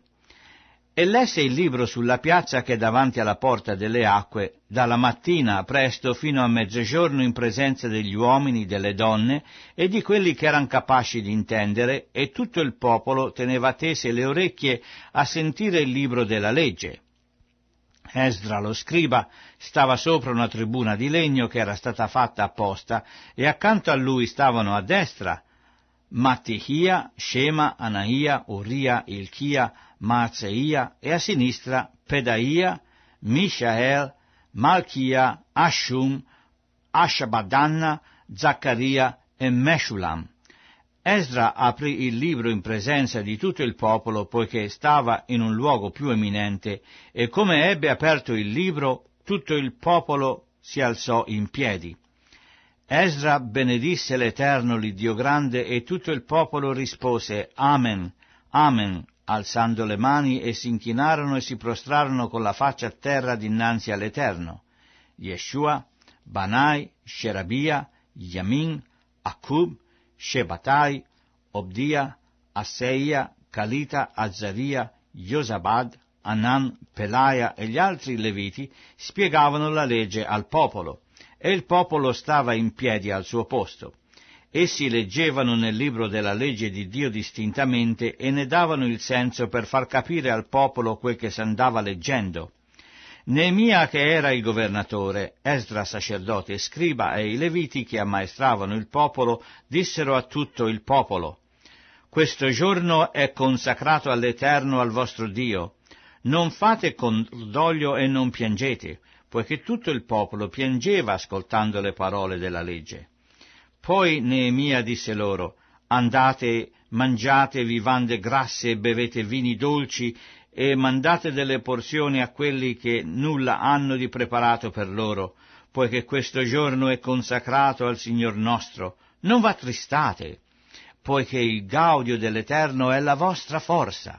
e lesse il libro sulla piazza che è davanti alla porta delle acque, dalla mattina presto fino a mezzogiorno in presenza degli uomini, delle donne e di quelli che erano capaci di intendere, e tutto il popolo teneva tese le orecchie a sentire il libro della legge. Esdra lo scriba stava sopra una tribuna di legno che era stata fatta apposta e accanto a lui stavano a destra Mattihia, Shema, Anahia, Uria, Ilchia, Maaseia e a sinistra Pedaia, Mishael, Malchia, Ashum, Ashabadanna, Zaccaria e Meshulam. Esdra aprì il libro in presenza di tutto il popolo poiché stava in un luogo più eminente e come ebbe aperto il libro tutto il popolo si alzò in piedi. Esra benedisse l'Eterno, l'Iddio grande, e tutto il popolo rispose Amen, Amen, alzando le mani e si inchinarono e si prostrarono con la faccia a terra dinanzi all'Eterno. Yeshua, Banai, Sherabia, Yamin, Akub, Shebatai, Obdia, Asseia, Calita, Azzaria, Josabad, Anan, Pelaia e gli altri leviti spiegavano la legge al popolo, e il popolo stava in piedi al suo posto. Essi leggevano nel libro della legge di Dio distintamente e ne davano il senso per far capire al popolo quel che s'andava leggendo. Neemia che era il governatore, Esdra sacerdote, scriba e i leviti che ammaestravano il popolo dissero a tutto il popolo Questo giorno è consacrato all'Eterno al vostro Dio. Non fate cordoglio e non piangete, poiché tutto il popolo piangeva ascoltando le parole della legge. Poi Neemia disse loro, andate, mangiate vivande grasse e bevete vini dolci e mandate delle porzioni a quelli che nulla hanno di preparato per loro, poiché questo giorno è consacrato al Signor nostro. Non v'attristate, poiché il gaudio dell'Eterno è la vostra forza.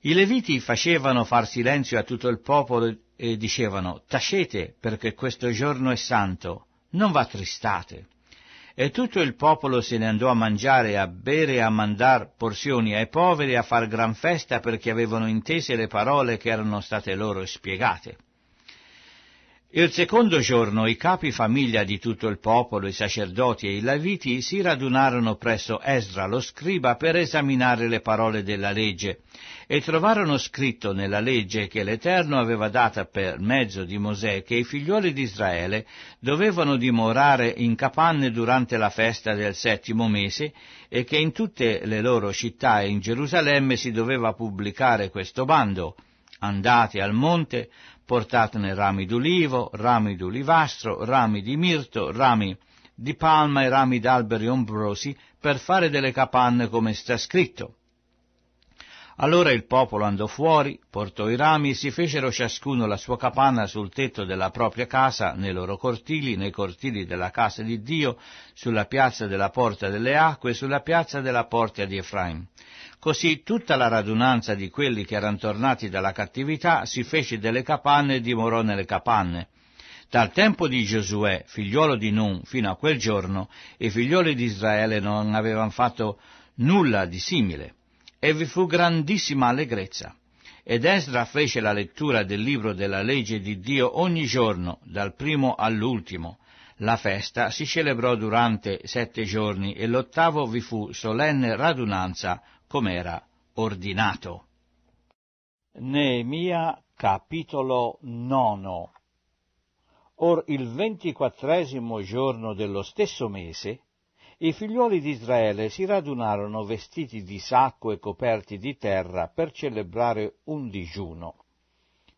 I Leviti facevano far silenzio a tutto il popolo e dicevano, tacete, perché questo giorno è santo non v'attristate. E tutto il popolo se ne andò a mangiare, a bere e a mandar porzioni ai poveri, a far gran festa perché avevano intese le parole che erano state loro spiegate. Il secondo giorno i capi famiglia di tutto il popolo, i sacerdoti e i laviti si radunarono presso Esra lo scriba per esaminare le parole della legge e trovarono scritto nella legge che l'Eterno aveva data per mezzo di Mosè che i figlioli di Israele dovevano dimorare in capanne durante la festa del settimo mese e che in tutte le loro città e in Gerusalemme si doveva pubblicare questo bando andate al monte, portatene rami d'ulivo, rami d'olivastro, rami di mirto, rami di palma e rami d'alberi ombrosi per fare delle capanne come sta scritto. Allora il popolo andò fuori, portò i rami e si fecero ciascuno la sua capanna sul tetto della propria casa, nei loro cortili, nei cortili della casa di Dio, sulla piazza della porta delle acque e sulla piazza della porta di Efraim. Così tutta la radunanza di quelli che erano tornati dalla cattività si fece delle capanne e dimorò nelle capanne. Dal tempo di Giosuè, figliuolo di Nun, fino a quel giorno, i figlioli di Israele non avevano fatto nulla di simile. E vi fu grandissima allegrezza. Ed Esdra fece la lettura del libro della legge di Dio ogni giorno, dal primo all'ultimo. La festa si celebrò durante sette giorni e l'ottavo vi fu solenne radunanza come era ordinato. Neemia capitolo 9 Or il ventiquattresimo giorno dello stesso mese, i figliuoli di Israele si radunarono vestiti di sacco e coperti di terra per celebrare un digiuno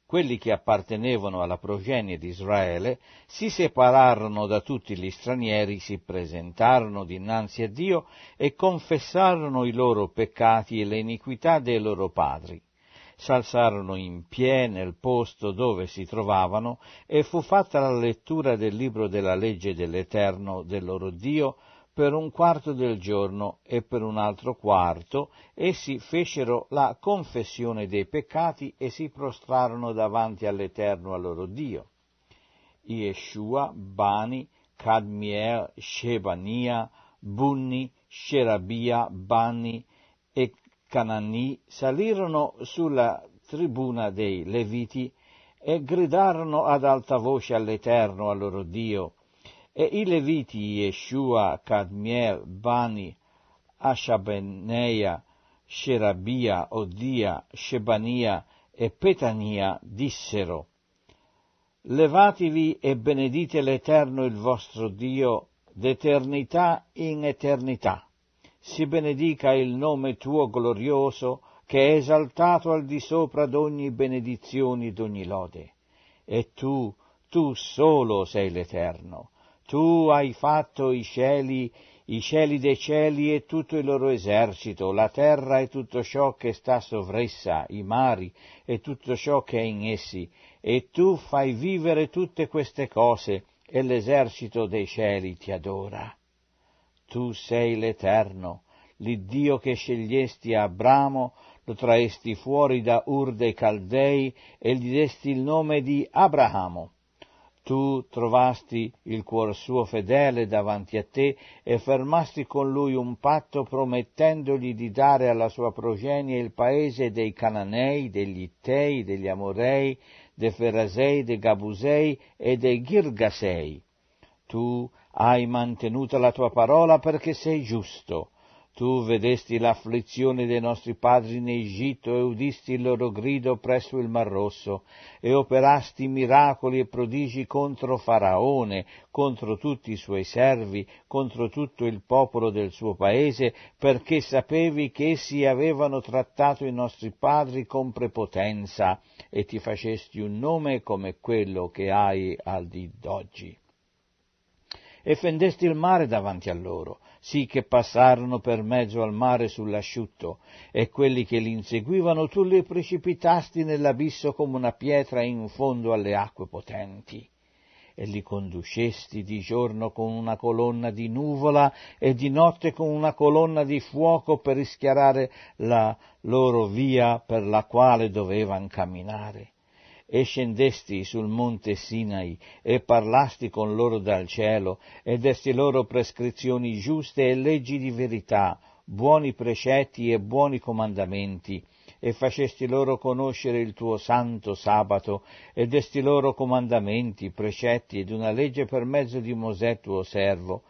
quelli che appartenevano alla progenie di Israele, si separarono da tutti gli stranieri, si presentarono dinanzi a Dio e confessarono i loro peccati e le iniquità dei loro padri. S'alzarono in pie nel posto dove si trovavano e fu fatta la lettura del libro della legge dell'Eterno, del loro Dio, per un quarto del giorno e per un altro quarto essi fecero la confessione dei peccati e si prostrarono davanti all'Eterno al loro Dio. Yeshua, Bani, Cadmiel, Shebania, Bunni, Sherabia, Bani e Canani salirono sulla tribuna dei Leviti e gridarono ad alta voce all'Eterno, al loro Dio, e i Leviti, Yeshua, Cadmiel, Bani, Ashabeneia, Sherabia, Odia, Shebania e Petania dissero, Levatevi e benedite l'Eterno il vostro Dio d'eternità in eternità. Si benedica il nome tuo glorioso, che è esaltato al di sopra d'ogni benedizione e d'ogni lode. E tu, tu solo sei l'Eterno, tu hai fatto i cieli, i cieli dei cieli e tutto il loro esercito, la terra e tutto ciò che sta sovressa, i mari e tutto ciò che è in essi, e tu fai vivere tutte queste cose, e l'esercito dei cieli ti adora. Tu sei l'Eterno, l'Iddio che scegliesti a Abramo, lo traesti fuori da Ur dei Caldei e gli desti il nome di Abramo, tu trovasti il cuor suo fedele davanti a te e fermasti con lui un patto promettendogli di dare alla sua progenie il paese dei Cananei, degli Ittei, degli Amorei, dei Ferasei, dei Gabusei e dei Girgasei. Tu hai mantenuto la tua parola perché sei giusto tu vedesti l'afflizione dei nostri padri in Egitto e udisti il loro grido presso il Mar Rosso e operasti miracoli e prodigi contro Faraone, contro tutti i suoi servi, contro tutto il popolo del suo paese, perché sapevi che essi avevano trattato i nostri padri con prepotenza e ti facesti un nome come quello che hai al di d'oggi e fendesti il mare davanti a loro, sì che passarono per mezzo al mare sull'asciutto, e quelli che li inseguivano tu li precipitasti nell'abisso come una pietra in fondo alle acque potenti. E li conducesti di giorno con una colonna di nuvola e di notte con una colonna di fuoco per rischiarare la loro via per la quale dovevan camminare e scendesti sul monte Sinai e parlasti con loro dal cielo e desti loro prescrizioni giuste e leggi di verità, buoni precetti e buoni comandamenti e facesti loro conoscere il tuo santo sabato, e desti loro comandamenti, precetti ed una legge per mezzo di Mosè tuo servo,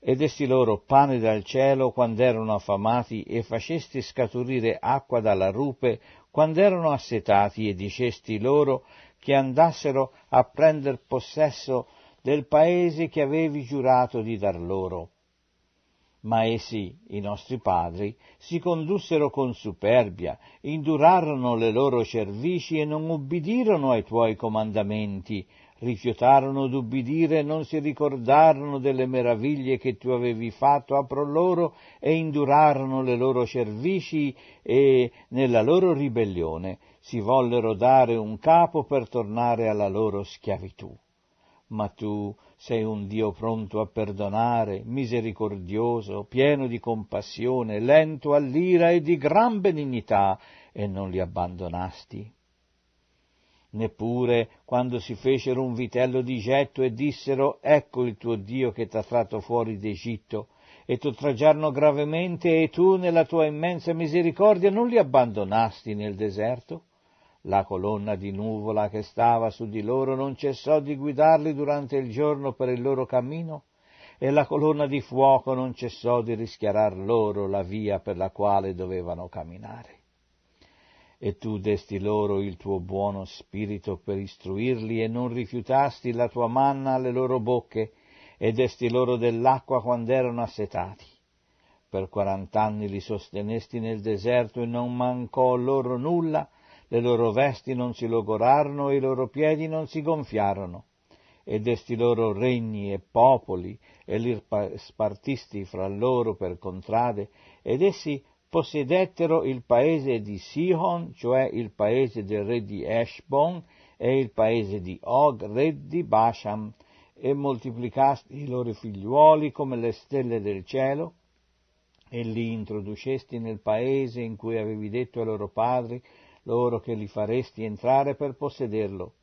e desti loro pane dal cielo quando erano affamati, e facesti scaturire acqua dalla rupe quando erano assetati e dicesti loro che andassero a prender possesso del paese che avevi giurato di dar loro. Ma essi, i nostri padri, si condussero con superbia, indurarono le loro cervici e non ubbidirono ai tuoi comandamenti, rifiutarono d'ubbidire non si ricordarono delle meraviglie che tu avevi fatto a pro loro e indurarono le loro cervici e nella loro ribellione si vollero dare un capo per tornare alla loro schiavitù. Ma tu sei un Dio pronto a perdonare, misericordioso, pieno di compassione, lento all'ira e di gran benignità, e non li abbandonasti neppure quando si fecero un vitello di getto e dissero ecco il tuo Dio che t'ha tratto fuori d'Egitto e t'oltraggiarono gravemente e tu nella tua immensa misericordia non li abbandonasti nel deserto? La colonna di nuvola che stava su di loro non cessò di guidarli durante il giorno per il loro cammino? e la colonna di fuoco non cessò di rischiarar loro la via per la quale dovevano camminare e tu desti loro il tuo buono spirito per istruirli e non rifiutasti la tua manna alle loro bocche e desti loro dell'acqua quando erano assetati. Per quarant'anni li sostenesti nel deserto e non mancò loro nulla, le loro vesti non si logorarono e i loro piedi non si gonfiarono. E desti loro regni e popoli, e li spartisti fra loro per contrade, ed essi possedettero il paese di Sihon, cioè il paese del re di Eshbon, e il paese di Og, re di Basham, e moltiplicasti i loro figliuoli come le stelle del cielo, e li introducesti nel paese in cui avevi detto ai loro padri, loro che li faresti entrare per possederlo.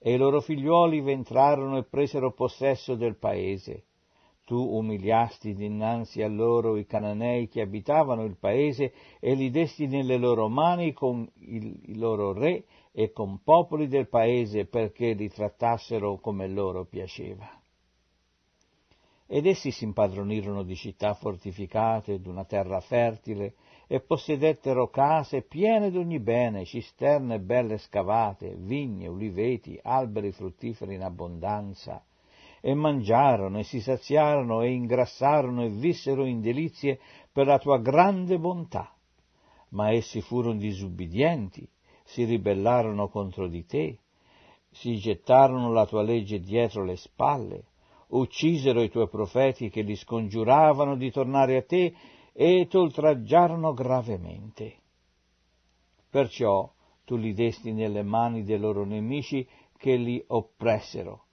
E i loro figliuoli v'entrarono e presero possesso del paese tu umiliasti dinanzi a loro i cananei che abitavano il paese e li desti nelle loro mani con i loro re e con popoli del paese perché li trattassero come loro piaceva. Ed essi si impadronirono di città fortificate, d'una terra fertile, e possedettero case piene d'ogni bene, cisterne belle scavate, vigne, uliveti, alberi fruttiferi in abbondanza, e mangiarono e si saziarono e ingrassarono e vissero in delizie per la tua grande bontà. Ma essi furono disubbidienti, si ribellarono contro di te, si gettarono la tua legge dietro le spalle, uccisero i tuoi profeti che li scongiuravano di tornare a te e t'oltraggiarono gravemente. Perciò tu li desti nelle mani dei loro nemici che li oppressero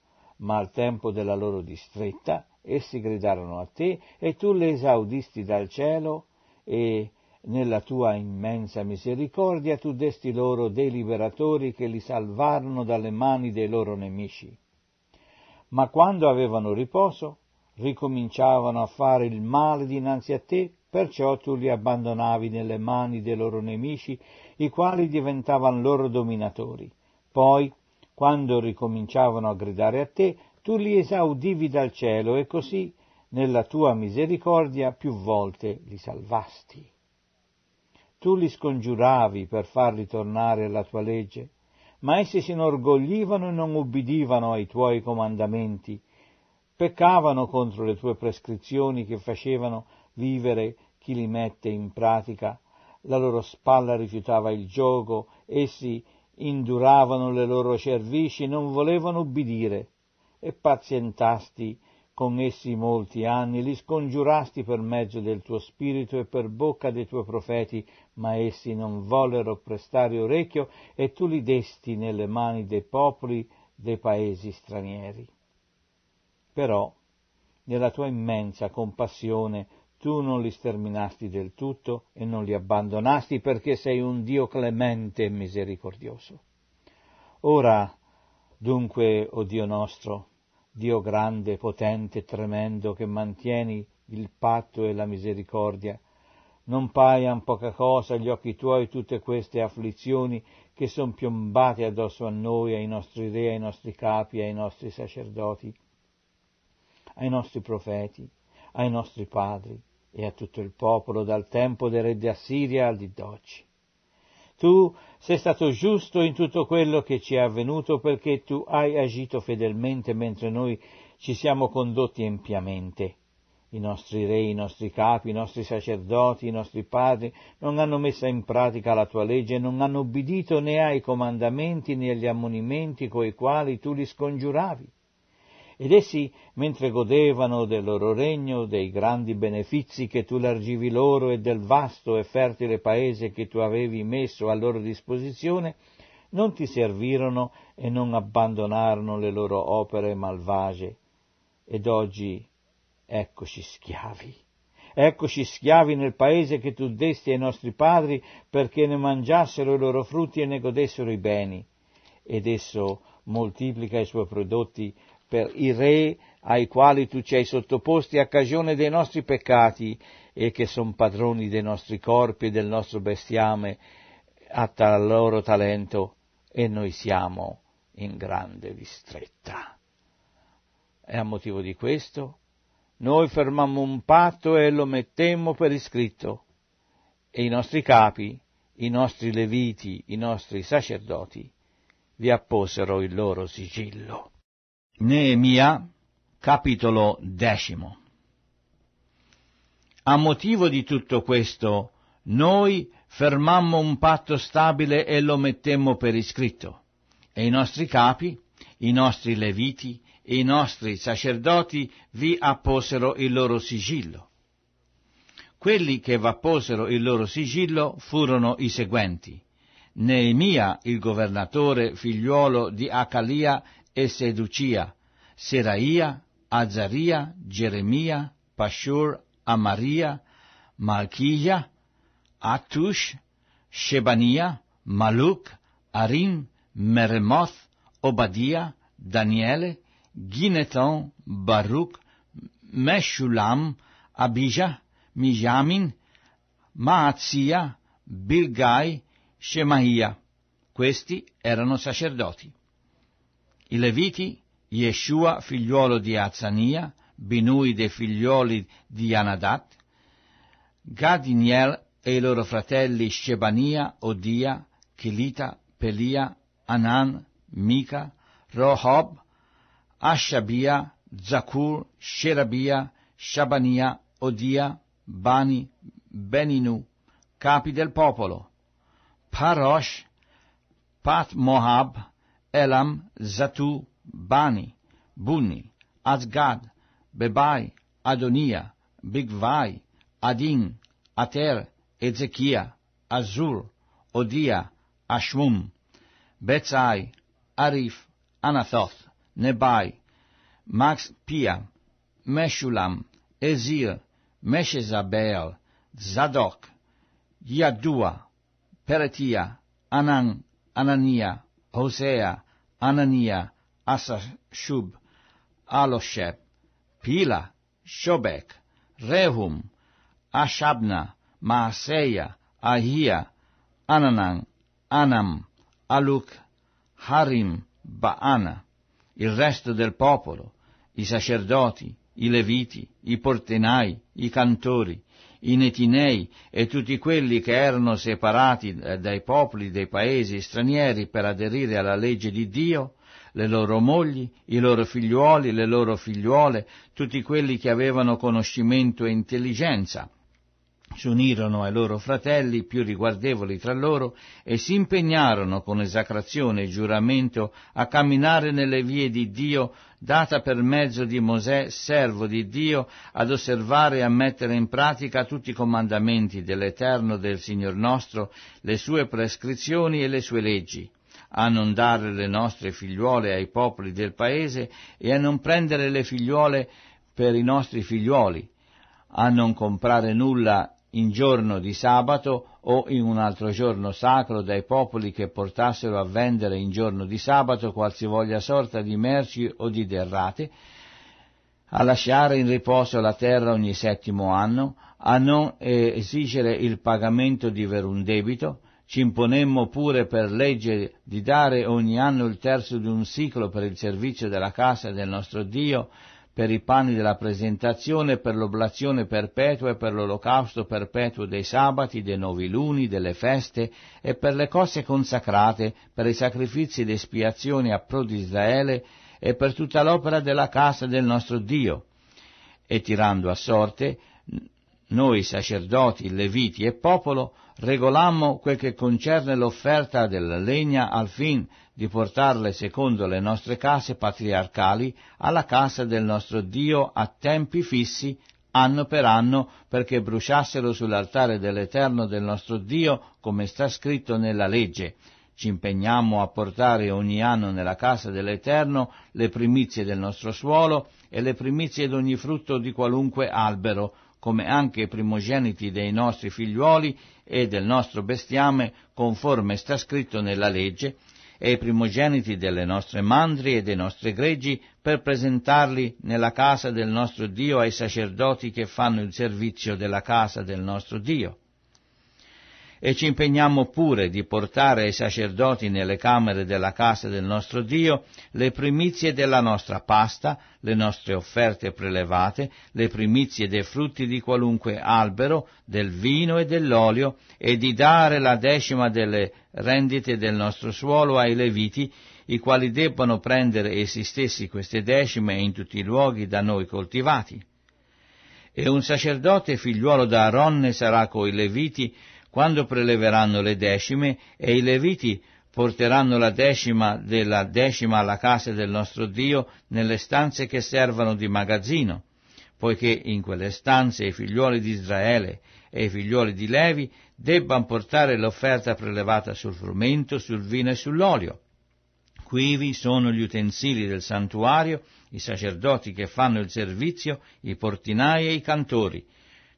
ma al tempo della loro distretta essi gridarono a te e tu le esaudisti dal cielo e nella tua immensa misericordia tu desti loro dei liberatori che li salvarono dalle mani dei loro nemici. Ma quando avevano riposo, ricominciavano a fare il male dinanzi a te, perciò tu li abbandonavi nelle mani dei loro nemici, i quali diventavano loro dominatori. Poi quando ricominciavano a gridare a te, tu li esaudivi dal cielo e così, nella tua misericordia, più volte li salvasti. Tu li scongiuravi per farli tornare alla tua legge, ma essi si inorgoglivano e non ubbidivano ai tuoi comandamenti, peccavano contro le tue prescrizioni che facevano vivere chi li mette in pratica, la loro spalla rifiutava il gioco, essi induravano le loro cervici, non volevano ubbidire, e pazientasti con essi molti anni, li scongiurasti per mezzo del tuo spirito e per bocca dei tuoi profeti, ma essi non vollero prestare orecchio e tu li desti nelle mani dei popoli dei paesi stranieri. Però, nella tua immensa compassione, tu non li sterminasti del tutto e non li abbandonasti perché sei un Dio clemente e misericordioso. Ora, dunque, o oh Dio nostro, Dio grande, potente, tremendo, che mantieni il patto e la misericordia, non paian poca cosa agli occhi tuoi tutte queste afflizioni che sono piombate addosso a noi, ai nostri re, ai nostri capi, ai nostri sacerdoti, ai nostri profeti, ai nostri padri, e a tutto il popolo dal tempo del re di Assiria al di oggi. Tu sei stato giusto in tutto quello che ci è avvenuto perché tu hai agito fedelmente mentre noi ci siamo condotti empiamente. I nostri re, i nostri capi, i nostri sacerdoti, i nostri padri non hanno messa in pratica la tua legge, non hanno obbedito né ai comandamenti né agli ammonimenti coi quali tu li scongiuravi. Ed essi, mentre godevano del loro regno, dei grandi benefici che tu largivi loro e del vasto e fertile paese che tu avevi messo a loro disposizione, non ti servirono e non abbandonarono le loro opere malvagie. Ed oggi eccoci schiavi. Eccoci schiavi nel paese che tu desti ai nostri padri perché ne mangiassero i loro frutti e ne godessero i beni. Ed esso moltiplica i suoi prodotti per i re ai quali tu ci hai sottoposti a cagione dei nostri peccati e che sono padroni dei nostri corpi e del nostro bestiame a tal loro talento e noi siamo in grande ristretta. E a motivo di questo noi fermammo un patto e lo mettemmo per iscritto e i nostri capi, i nostri leviti, i nostri sacerdoti vi apposero il loro sigillo. Neemia, capitolo decimo. A motivo di tutto questo, noi fermammo un patto stabile e lo mettemmo per iscritto, e i nostri capi, i nostri leviti, i nostri sacerdoti vi apposero il loro sigillo. Quelli che v'apposero il loro sigillo furono i seguenti. Neemia, il governatore, figliuolo di Acalia, e Seducia, Seraia, Azaria, Geremia, Pashur, Amaria, Malchia, Atush, Shebania, Maluk, Arim, Meremoth, Obadia, Daniele, Gineton, Baruch, Meshulam, Abijah, Mijamin, Maazia, Bilgai, Shemaia. Questi erano sacerdoti. I Leviti, Yeshua figliuolo di Azania, Binui dei figlioli di Anadat, Gadiniel e i loro fratelli Shebania, Odia, Chilita, Pelia, Anan, Mica, Rohob, Ashabia, Zakur, Sherabia, Shabania, Odia, Bani, Beninu, capi del popolo, Parosh, Pat Moab, אלם, זתו, בני, בוני, גד, בבי, אדוניה, בגבי, עדין, עטר, עזקיה, עזור, אודיה, אשמום, בצאי, עריף, אנתות, נבי, מקס פיה, משולם, עזיר, משזבר, זדוק, ידוע, פרטיה, ענן, ענניה, הוסיה, Anania, Asashub, Aloshep, Pila, Shobek, Rehum, Ashabna, Maaseia, Ahia, Ananan, Anam, Aluk, Harim, Baana, il resto del popolo, i sacerdoti, i leviti, i portenai, i cantori, i Netinei e tutti quelli che erano separati eh, dai popoli dei paesi stranieri per aderire alla legge di Dio, le loro mogli, i loro figliuoli, le loro figliuole, tutti quelli che avevano conoscimento e intelligenza, si unirono ai loro fratelli più riguardevoli tra loro e si impegnarono con esacrazione e giuramento a camminare nelle vie di Dio data per mezzo di Mosè, servo di Dio, ad osservare e a mettere in pratica tutti i comandamenti dell'Eterno del Signor nostro, le sue prescrizioni e le sue leggi a non dare le nostre figliuole ai popoli del paese e a non prendere le figliuole per i nostri figliuoli, a non comprare nulla in giorno di sabato o in un altro giorno sacro dai popoli che portassero a vendere in giorno di sabato qualsivoglia sorta di merci o di derrate, a lasciare in riposo la terra ogni settimo anno, a non esigere il pagamento di verun debito, ci imponemmo pure per legge di dare ogni anno il terzo di un siclo per il servizio della casa del nostro Dio, per i panni della presentazione, per l'oblazione perpetua e per l'olocausto perpetuo dei sabati, dei nuovi luni, delle feste e per le cose consacrate, per i sacrifici ed espiazioni a pro di Israele e per tutta l'opera della casa del nostro Dio. E tirando a sorte, noi sacerdoti, leviti e popolo, regolammo quel che concerne l'offerta della legna al fin di portarle secondo le nostre case patriarcali alla casa del nostro Dio a tempi fissi, anno per anno, perché bruciassero sull'altare dell'Eterno del nostro Dio, come sta scritto nella legge. Ci impegniamo a portare ogni anno nella casa dell'Eterno le primizie del nostro suolo e le primizie d'ogni frutto di qualunque albero, come anche i primogeniti dei nostri figliuoli e del nostro bestiame, conforme sta scritto nella legge, e i primogeniti delle nostre mandrie e dei nostri greggi per presentarli nella casa del nostro Dio ai sacerdoti che fanno il servizio della casa del nostro Dio e ci impegniamo pure di portare ai sacerdoti nelle camere della casa del nostro Dio le primizie della nostra pasta, le nostre offerte prelevate, le primizie dei frutti di qualunque albero, del vino e dell'olio, e di dare la decima delle rendite del nostro suolo ai leviti, i quali debbano prendere essi stessi queste decime in tutti i luoghi da noi coltivati. E un sacerdote figliuolo d'Aaron ne sarà coi leviti quando preleveranno le decime e i leviti porteranno la decima della decima alla casa del nostro Dio nelle stanze che servono di magazzino, poiché in quelle stanze i figliuoli di Israele e i figliuoli di Levi debbano portare l'offerta prelevata sul frumento, sul vino e sull'olio. Quivi sono gli utensili del santuario, i sacerdoti che fanno il servizio, i portinai e i cantori.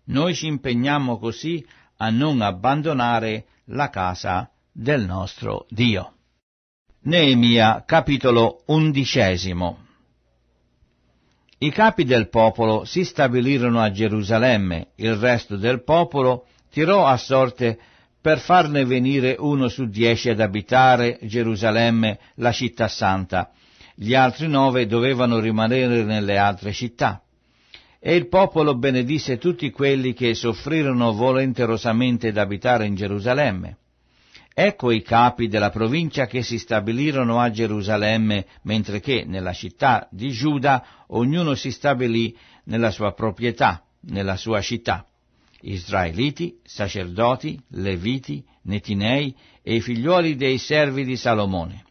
Noi ci impegniamo così a non abbandonare la casa del nostro Dio. Neemia capitolo undicesimo I capi del popolo si stabilirono a Gerusalemme, il resto del popolo tirò a sorte per farne venire uno su dieci ad abitare Gerusalemme, la città santa. Gli altri nove dovevano rimanere nelle altre città. E il popolo benedisse tutti quelli che soffrirono volenterosamente d'abitare in Gerusalemme. Ecco i capi della provincia che si stabilirono a Gerusalemme, mentre che nella città di Giuda ognuno si stabilì nella sua proprietà, nella sua città. Israeliti, sacerdoti, leviti, netinei e i figliuoli dei servi di Salomone.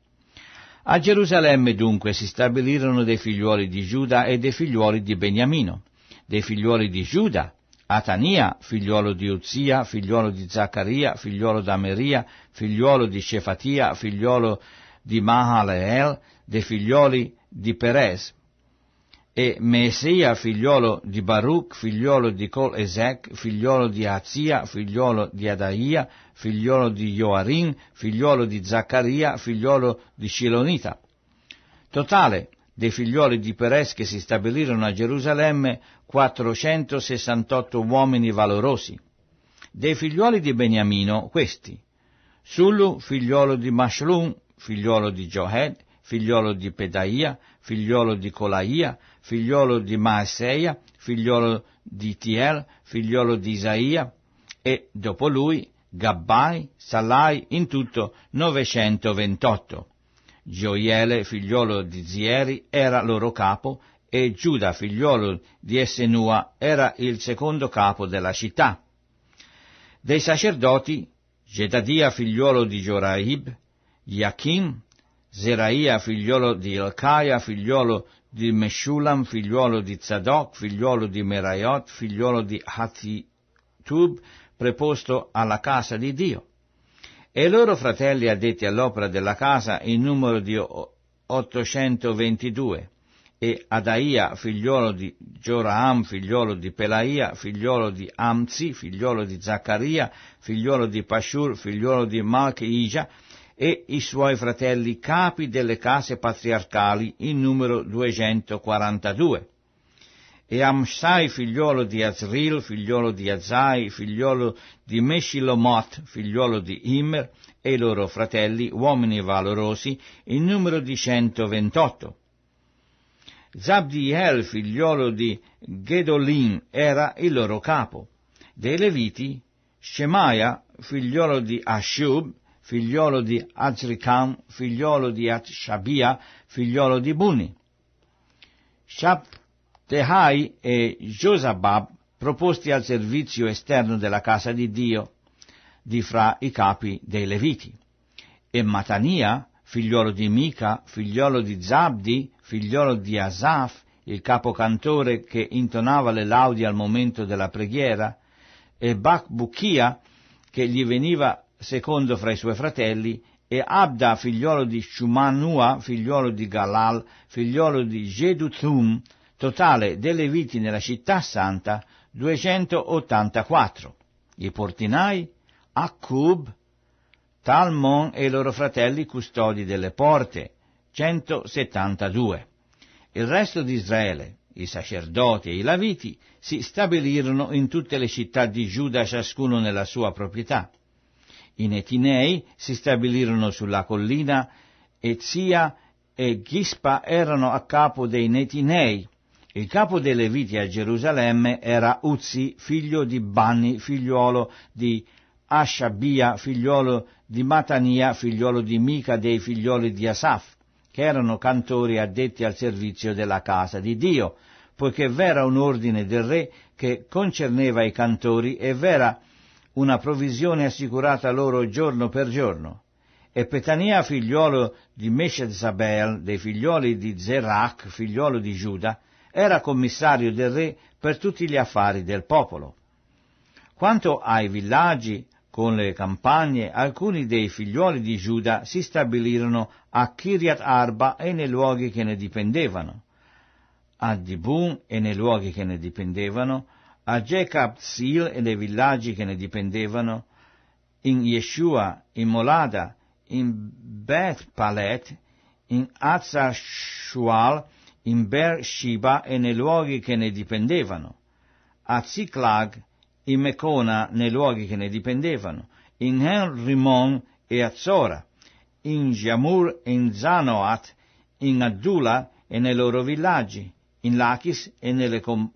A Gerusalemme dunque si stabilirono dei figliuoli di Giuda e dei figliuoli di Beniamino, dei figliuoli di Giuda, Atania, figliuolo di Uzia, figliuolo di Zaccaria, figliuolo d'Ameria, figliuolo di Cefatia, figliuolo di Mahaleel, dei figlioli di Perez, e Mesia, figliuolo di Baruch, figliuolo di Col Ezek, figliolo di Azia, figliuolo di Adaia, figliuolo di Joarin, figliuolo di Zaccaria, figliuolo di Shilonita. Totale dei figlioli di Peres che si stabilirono a Gerusalemme 468 uomini valorosi. Dei figlioli di Beniamino questi, Sulu figliolo di Mashlum, figliolo di Johed, figliolo di Pedaia, figliolo di Colaia, figliolo di Maaseia, figliolo di Tiel, figliolo di Isaia, e dopo lui Gabbai, Salai, in tutto 928. Gioiele, figliolo di Zieri, era loro capo e Giuda, figliolo di Essenua, era il secondo capo della città. Dei sacerdoti, Gedadia, figliolo di Joraib, Iachim, Zeraia, figliolo di Elcaia, figliolo di Meshulam, figliolo di Zadok, figliolo di Meraiot, figliolo di Hatitub, preposto alla casa di Dio e i loro fratelli addetti all'opera della casa in numero di 822 e Adaia, figliuolo di Gioram, figliuolo di Pelaia, figliuolo di Amzi, figliuolo di Zaccaria, figliuolo di Pashur, figliuolo di Malchija, e i suoi fratelli capi delle case patriarcali in numero 242 e Amsai figliuolo di Azril, figliuolo di Azai, figliuolo di Meshilomot, figliuolo di Immer, e i loro fratelli, uomini valorosi, in numero di 128. Zabdiel, figliuolo di Gedolin, era il loro capo. Dei Leviti, Shemaia, figliuolo di Ashub, figliolo di Azricam, figliolo di Atshabia, figliolo di Buni. Shab Tehai e Josabab proposti al servizio esterno della casa di Dio, di fra i capi dei Leviti, e Matania, figliolo di Mica, figliolo di Zabdi, figliolo di Asaf, il capocantore che intonava le laudi al momento della preghiera, e Bacbuchia, che gli veniva secondo fra i suoi fratelli, e Abda, figliolo di Shumanua, figliolo di Galal, figliolo di Jeduthum, totale delle viti nella città santa 284. I portinai, Akub, Talmon e i loro fratelli custodi delle porte 172. Il resto di Israele, i sacerdoti e i laviti, si stabilirono in tutte le città di Giuda ciascuno nella sua proprietà. I Netinei si stabilirono sulla collina Ezia e Ghispa erano a capo dei Netinei, il capo dei Leviti a Gerusalemme era Uzzi, figlio di Banni, figliuolo di Asciabia, figliuolo di Matania, figliuolo di Mica, dei figlioli di Asaf, che erano cantori addetti al servizio della casa di Dio, poiché v'era un ordine del re che concerneva i cantori e v'era una provisione assicurata loro giorno per giorno. E Petania, figliuolo di Meshezabel, dei figlioli di Zerach, figliuolo di Giuda, era commissario del re per tutti gli affari del popolo. Quanto ai villaggi, con le campagne, alcuni dei figliuoli di Giuda si stabilirono a Kiriat Arba e nei luoghi che ne dipendevano, a Dibun e nei luoghi che ne dipendevano, a Jecab Sil e nei villaggi che ne dipendevano, in Yeshua, in Molada, in Beth Palet, in Azza Shual in Beersheba e nei luoghi che ne dipendevano, a Ziklag, in Mecona nei luoghi che ne dipendevano, in Henrimon e a Zora, in Jamur e in Zanoat, in Adula e nei loro villaggi, in Lachis e nelle, comp-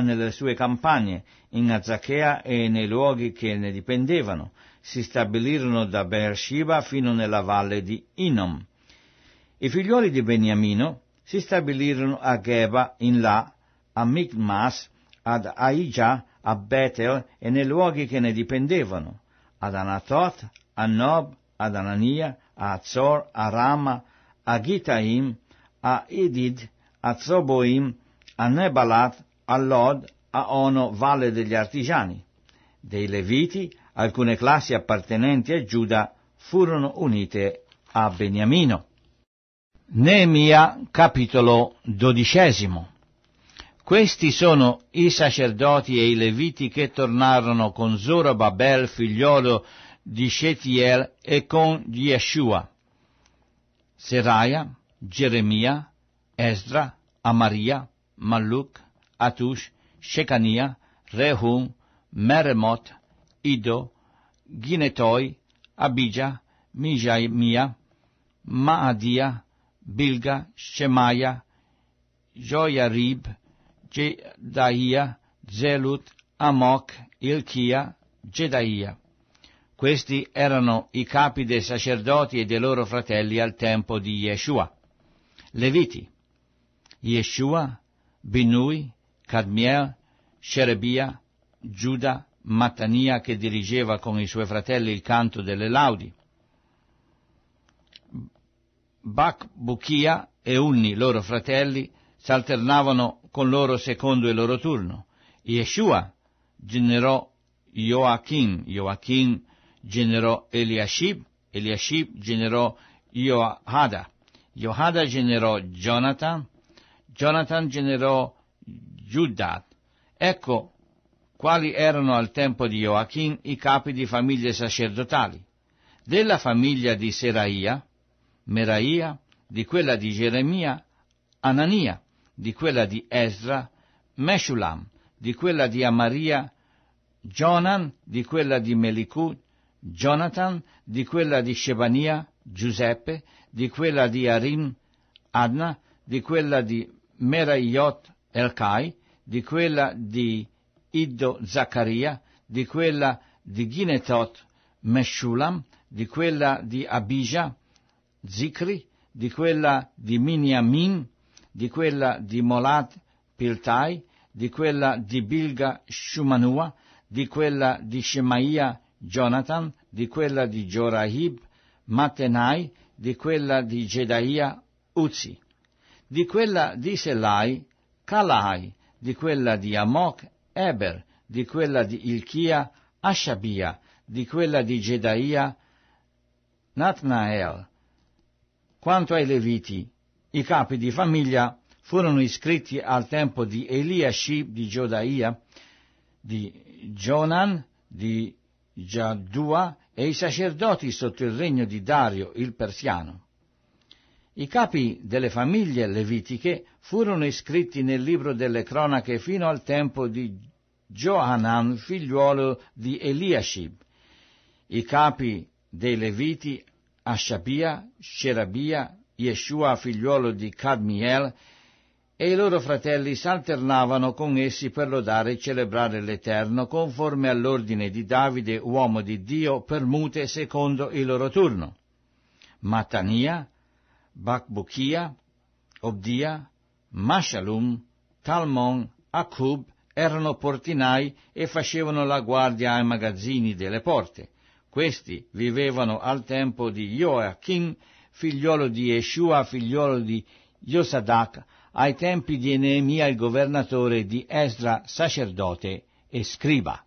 nelle sue campagne, in Azachea e nei luoghi che ne dipendevano. Si stabilirono da Beersheba fino nella valle di Inom. I figlioli di Beniamino si stabilirono a Geba in là, a Micmas, ad Aija, a Betel e nei luoghi che ne dipendevano, ad Anatot, a Nob, ad Anania, a Azor, a Rama, a Gitaim, a Idid, a Zoboim, a Nebalat, a Lod, a Ono, valle degli artigiani. Dei Leviti, alcune classi appartenenti a Giuda furono unite a Beniamino. Neemia capitolo dodicesimo. Questi sono i sacerdoti e i leviti che tornarono con Zorobabel, figliolo di Shetiel, e con Yeshua, Seraia, Geremia, Esdra, Amaria, Maluk, Atush, Shekania, Rehum, Meremot, Ido, Ginetoi, Abija, Mijaimia, Maadia, Bilga, Shemaia, Joiarib, Jedaia, Zelut, Amok, Ilchia, Jedaia. Questi erano i capi dei sacerdoti e dei loro fratelli al tempo di Yeshua. Leviti, Yeshua, Binui, Cadmiel, Sherebia, Giuda, Mattania che dirigeva con i suoi fratelli il canto delle laudi, Bac, Buchia e Unni, loro fratelli, s'alternavano con loro secondo il loro turno. Yeshua generò Joachim, Joachim generò Eliashib, Eliashib generò Joada, Joada generò Jonathan, Jonathan generò Giudat. Ecco quali erano al tempo di Joachim i capi di famiglie sacerdotali. Della famiglia di Seraia, Meraia, di quella di Geremia, Anania, di quella di Ezra, Meshulam, di quella di Amaria, Jonan, di quella di Melicu, Jonathan, di quella di Shebania, Giuseppe, di quella di Arim, Adna, di quella di Meraiot, Elkai, di quella di Iddo, Zaccaria, di quella di Ginetot, Meshulam, di quella di Abijah, Zikri, di quella di Miniamin, di quella di Molat Piltai, di quella di Bilga Shumanua, di quella di Shemaia Jonathan, di quella di Jorahib Matenai, di quella di Gedaia Uzi, di quella di Selai Calai, di quella di Amok Eber, di quella di Ilchia Ashabia, di quella di Gedaia Natnael, quanto ai Leviti, i capi di famiglia furono iscritti al tempo di Eliashib, di Giodaia, di Jonan, di Giadua e i sacerdoti sotto il regno di Dario il Persiano. I capi delle famiglie levitiche furono iscritti nel libro delle cronache fino al tempo di Johanan, figliuolo di Eliashib. I capi dei Leviti Asciabia, Sherabia, Yeshua figliuolo di Cadmiel, e i loro fratelli s'alternavano con essi per lodare e celebrare l'Eterno conforme all'ordine di Davide, uomo di Dio, per mute secondo il loro turno. Matania, Bakbukia, Obdia, Mashalum, Talmon, Akub erano portinai e facevano la guardia ai magazzini delle porte. Questi vivevano al tempo di Joachim, figliolo di Yeshua, figliolo di Yosadak, ai tempi di Neemia il governatore, di Esra, sacerdote e scriba.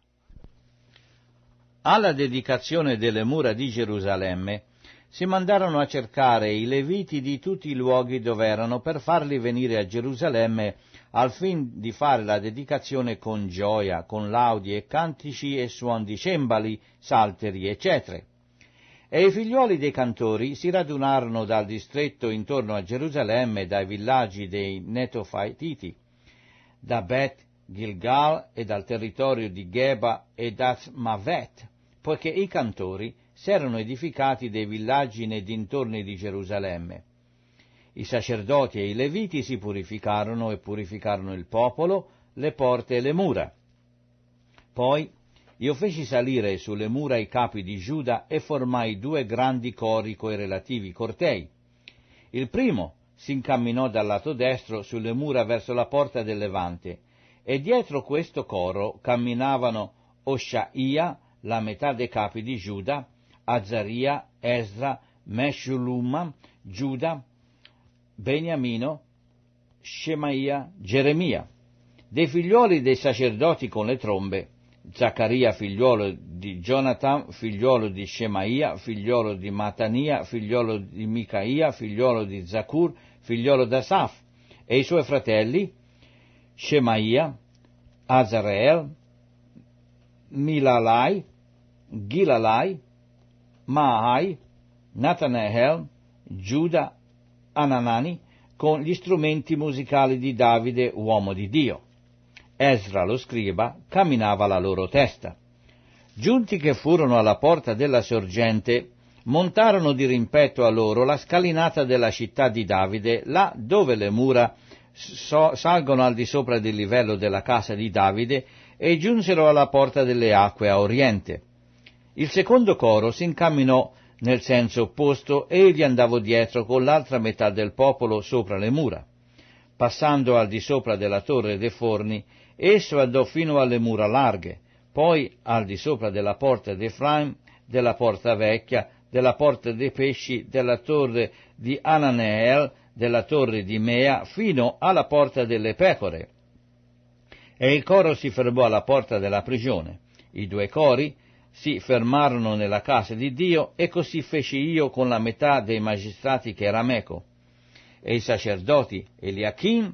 Alla dedicazione delle mura di Gerusalemme si mandarono a cercare i leviti di tutti i luoghi dove erano per farli venire a Gerusalemme al fin di fare la dedicazione con gioia, con laudi e cantici e suon di cembali, salteri, eccetera. E i figliuoli dei cantori si radunarono dal distretto intorno a Gerusalemme e dai villaggi dei Netofaititi, da Bet Gilgal e dal territorio di Geba e d'Azmavet, poiché i cantori s'erano edificati dei villaggi nei dintorni di Gerusalemme. I sacerdoti e i leviti si purificarono e purificarono il popolo, le porte e le mura. Poi io feci salire sulle mura i capi di Giuda e formai due grandi cori coi relativi cortei. Il primo si incamminò dal lato destro sulle mura verso la porta del Levante, e dietro questo coro camminavano Oshaia, la metà dei capi di Giuda, Azzaria, Ezra, Meshulumma, Giuda, Beniamino, Shemaia, Geremia. Dei figliuoli dei sacerdoti con le trombe, Zaccaria figliuolo di Jonathan, figliuolo di Shemaia, figliuolo di Matania, figliuolo di Micaia, figliuolo di Zacur, figliuolo d'Asaf, e i suoi fratelli, Shemaia, Azareel, Milalai, Gilalai, Maai, Natanehel, Giuda Ananani con gli strumenti musicali di Davide, uomo di Dio. Ezra, lo scriba, camminava la loro testa. Giunti che furono alla porta della sorgente, montarono di rimpetto a loro la scalinata della città di Davide, là dove le mura so- salgono al di sopra del livello della casa di Davide, e giunsero alla porta delle acque a oriente. Il secondo coro si incamminò nel senso opposto, egli andava dietro con l'altra metà del popolo sopra le mura. Passando al di sopra della torre dei forni, esso andò fino alle mura larghe, poi al di sopra della porta dei d'Efraim, della porta vecchia, della porta dei pesci, della torre di Ananeel, della torre di Mea, fino alla porta delle pecore. E il coro si fermò alla porta della prigione. I due cori si fermarono nella casa di Dio e così feci io con la metà dei magistrati che era meco, e i sacerdoti Eliachim,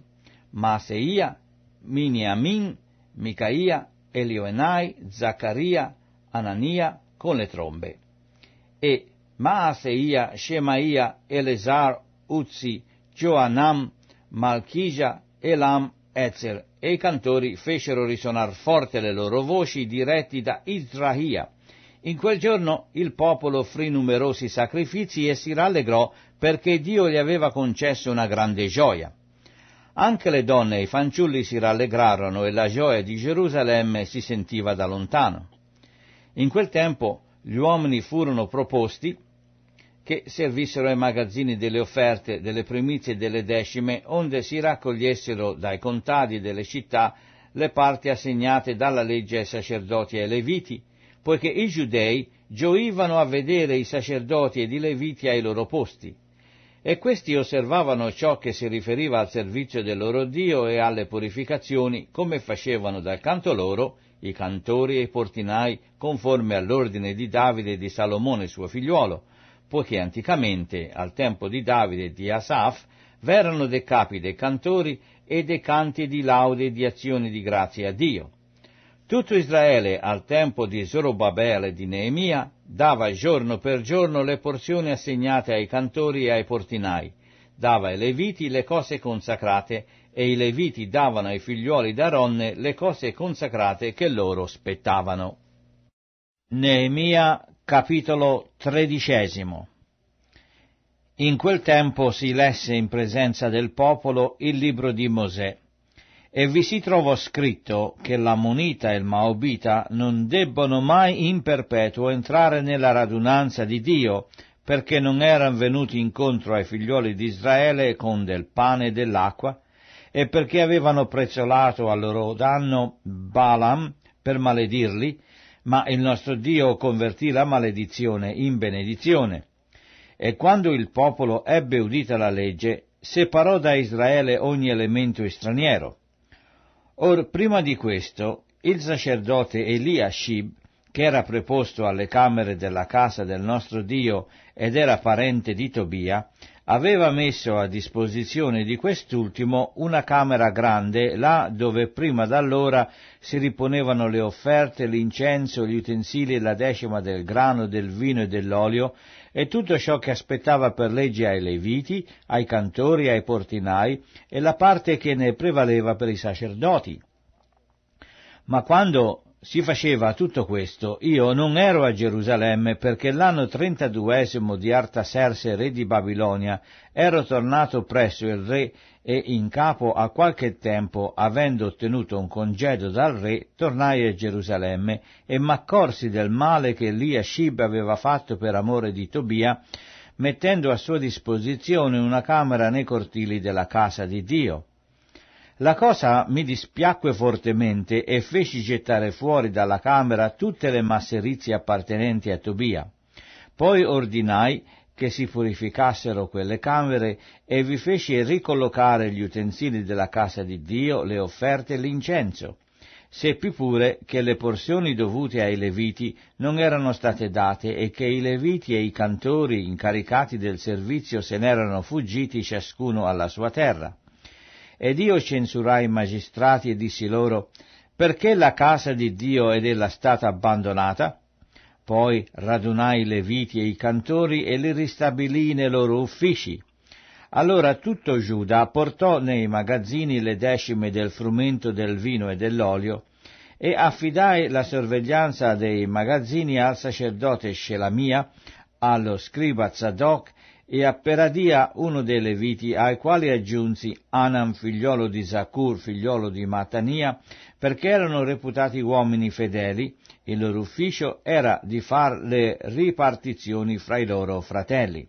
Maaseia, Miniamin, Micaia, Elioenai, Zaccaria, Anania con le trombe. E Maaseia, Shemaia, Elezar, Uzzi, Joanam, Malchija, Elam, Ezer e i cantori fecero risuonar forte le loro voci diretti da Izrahia. In quel giorno il popolo offrì numerosi sacrifici e si rallegrò perché Dio gli aveva concesso una grande gioia. Anche le donne e i fanciulli si rallegrarono e la gioia di Gerusalemme si sentiva da lontano. In quel tempo gli uomini furono proposti che servissero ai magazzini delle offerte, delle primizie e delle decime, onde si raccogliessero dai contadi delle città le parti assegnate dalla legge ai sacerdoti e ai leviti, poiché i giudei gioivano a vedere i sacerdoti ed i leviti ai loro posti. E questi osservavano ciò che si riferiva al servizio del loro Dio e alle purificazioni, come facevano dal canto loro i cantori e i portinai, conforme all'ordine di Davide e di Salomone suo figliuolo, poiché anticamente, al tempo di Davide e di Asaf, v'erano dei capi dei cantori e dei canti di laude e di azioni di grazie a Dio. Tutto Israele al tempo di Zorobabele e di Neemia dava giorno per giorno le porzioni assegnate ai cantori e ai portinai, dava ai leviti le cose consacrate e i leviti davano ai figliuoli d'Aronne le cose consacrate che loro spettavano. Neemia capitolo tredicesimo In quel tempo si lesse in presenza del popolo il libro di Mosè e vi si trovò scritto che l'ammonita e il maobita non debbono mai in perpetuo entrare nella radunanza di Dio, perché non erano venuti incontro ai figlioli di Israele con del pane e dell'acqua, e perché avevano prezzolato al loro danno Balaam per maledirli, ma il nostro Dio convertì la maledizione in benedizione. E quando il popolo ebbe udita la legge, separò da Israele ogni elemento straniero. Or prima di questo, il sacerdote Elia Shib, che era preposto alle camere della casa del nostro Dio ed era parente di Tobia, aveva messo a disposizione di quest'ultimo una camera grande là dove prima d'allora si riponevano le offerte, l'incenso, gli utensili, e la decima del grano, del vino e dell'olio, e tutto ciò che aspettava per legge ai leviti, ai cantori, ai portinai e la parte che ne prevaleva per i sacerdoti. Ma quando si faceva tutto questo, io non ero a Gerusalemme perché l'anno trentaduesimo di Artaserse, re di Babilonia, ero tornato presso il re e in capo a qualche tempo, avendo ottenuto un congedo dal re, tornai a Gerusalemme e m'accorsi del male che Eliashib aveva fatto per amore di Tobia, mettendo a sua disposizione una camera nei cortili della casa di Dio. La cosa mi dispiacque fortemente e feci gettare fuori dalla camera tutte le masserizie appartenenti a Tobia. Poi ordinai che si purificassero quelle camere e vi feci ricollocare gli utensili della casa di Dio, le offerte e l'incenso. Seppi pure che le porzioni dovute ai Leviti non erano state date e che i Leviti e i cantori incaricati del servizio se n'erano fuggiti ciascuno alla sua terra. Ed io censurai i magistrati e dissi loro, perché la casa di Dio ed ella stata abbandonata? Poi radunai le viti e i cantori e li ristabilì nei loro uffici. Allora tutto Giuda portò nei magazzini le decime del frumento, del vino e dell'olio, e affidai la sorveglianza dei magazzini al sacerdote Shelamia, allo scriba Zadok e a Peradia uno dei Leviti, ai quali aggiunsi Anam figliolo di Zakur, figliolo di Matania, perché erano reputati uomini fedeli, il loro ufficio era di far le ripartizioni fra i loro fratelli.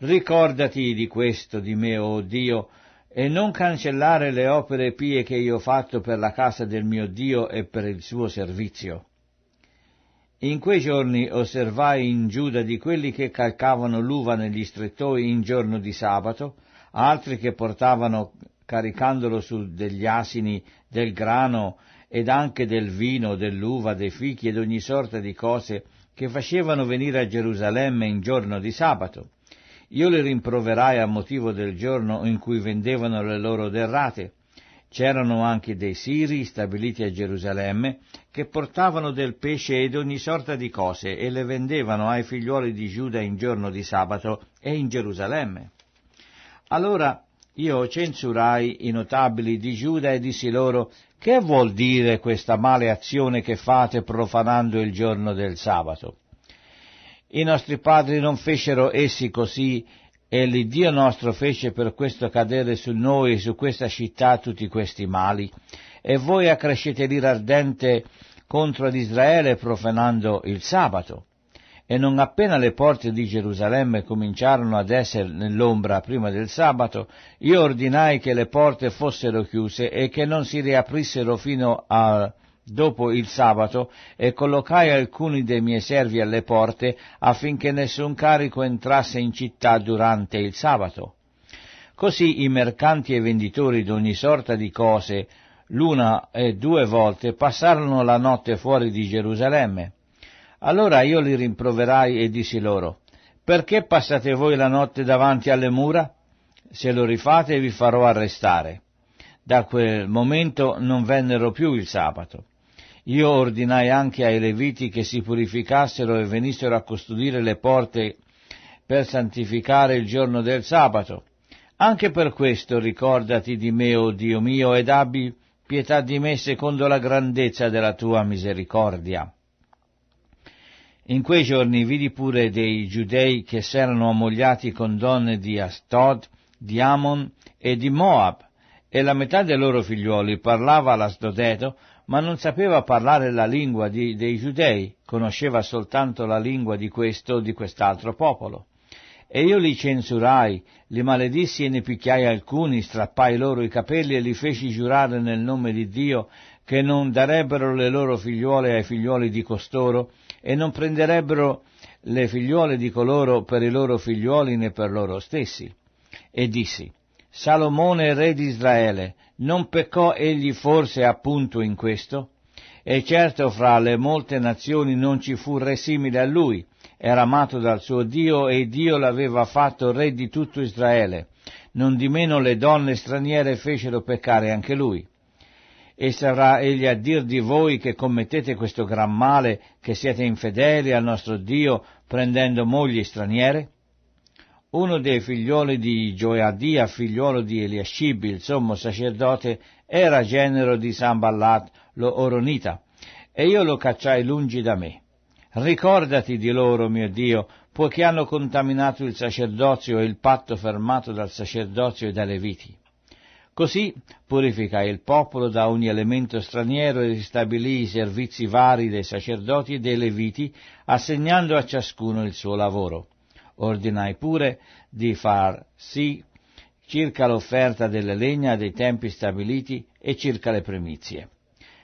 Ricordati di questo di me, o oh Dio, e non cancellare le opere pie che io ho fatto per la casa del mio Dio e per il suo servizio. In quei giorni osservai in Giuda di quelli che calcavano l'uva negli strettoi in giorno di sabato, altri che portavano, caricandolo su degli asini, del grano ed anche del vino, dell'uva, dei fichi ed ogni sorta di cose che facevano venire a Gerusalemme in giorno di sabato. Io li rimproverai a motivo del giorno in cui vendevano le loro derrate C'erano anche dei siri stabiliti a Gerusalemme che portavano del pesce ed ogni sorta di cose e le vendevano ai figliuoli di Giuda in giorno di sabato e in Gerusalemme. Allora io censurai i notabili di Giuda e dissi loro che vuol dire questa male azione che fate profanando il giorno del sabato? I nostri padri non fecero essi così e l'Iddio nostro fece per questo cadere su noi e su questa città tutti questi mali, e voi accrescete l'ira ardente contro l'Israele profanando il sabato. E non appena le porte di Gerusalemme cominciarono ad essere nell'ombra prima del sabato, io ordinai che le porte fossero chiuse e che non si riaprissero fino a dopo il sabato e collocai alcuni dei miei servi alle porte affinché nessun carico entrasse in città durante il sabato. Così i mercanti e venditori d'ogni sorta di cose, l'una e due volte, passarono la notte fuori di Gerusalemme. Allora io li rimproverai e dissi loro, perché passate voi la notte davanti alle mura? Se lo rifate vi farò arrestare. Da quel momento non vennero più il sabato. Io ordinai anche ai Leviti che si purificassero e venissero a custodire le porte per santificare il giorno del sabato. Anche per questo ricordati di me, o oh Dio mio, ed abbi pietà di me secondo la grandezza della tua misericordia. In quei giorni vidi pure dei giudei che s'erano ammogliati con donne di Astod, di Amon e di Moab, e la metà dei loro figliuoli parlava all'Astodeto, ma non sapeva parlare la lingua di, dei giudei, conosceva soltanto la lingua di questo o di quest'altro popolo. E io li censurai, li maledissi e ne picchiai alcuni, strappai loro i capelli e li feci giurare nel nome di Dio che non darebbero le loro figliuole ai figliuoli di costoro e non prenderebbero le figliuole di coloro per i loro figliuoli né per loro stessi. E dissi, Salomone re di Israele non peccò egli forse appunto in questo? E certo fra le molte nazioni non ci fu re simile a lui, era amato dal suo Dio e Dio l'aveva fatto re di tutto Israele. non di meno le donne straniere fecero peccare anche lui. E sarà egli a dir di voi che commettete questo gran male, che siete infedeli al nostro Dio, prendendo mogli straniere? uno dei figlioli di Gioadia, figliolo di Eliascib, il sommo sacerdote, era genero di Samballat, lo Oronita, e io lo cacciai lungi da me. Ricordati di loro, mio Dio, poiché hanno contaminato il sacerdozio e il patto fermato dal sacerdozio e dai Leviti. Così purificai il popolo da ogni elemento straniero e ristabilì i servizi vari dei sacerdoti e dei Leviti, assegnando a ciascuno il suo lavoro ordinai pure di far sì circa l'offerta delle legna dei tempi stabiliti e circa le primizie.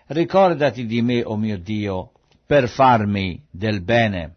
Ricordati di me, o oh mio Dio, per farmi del bene.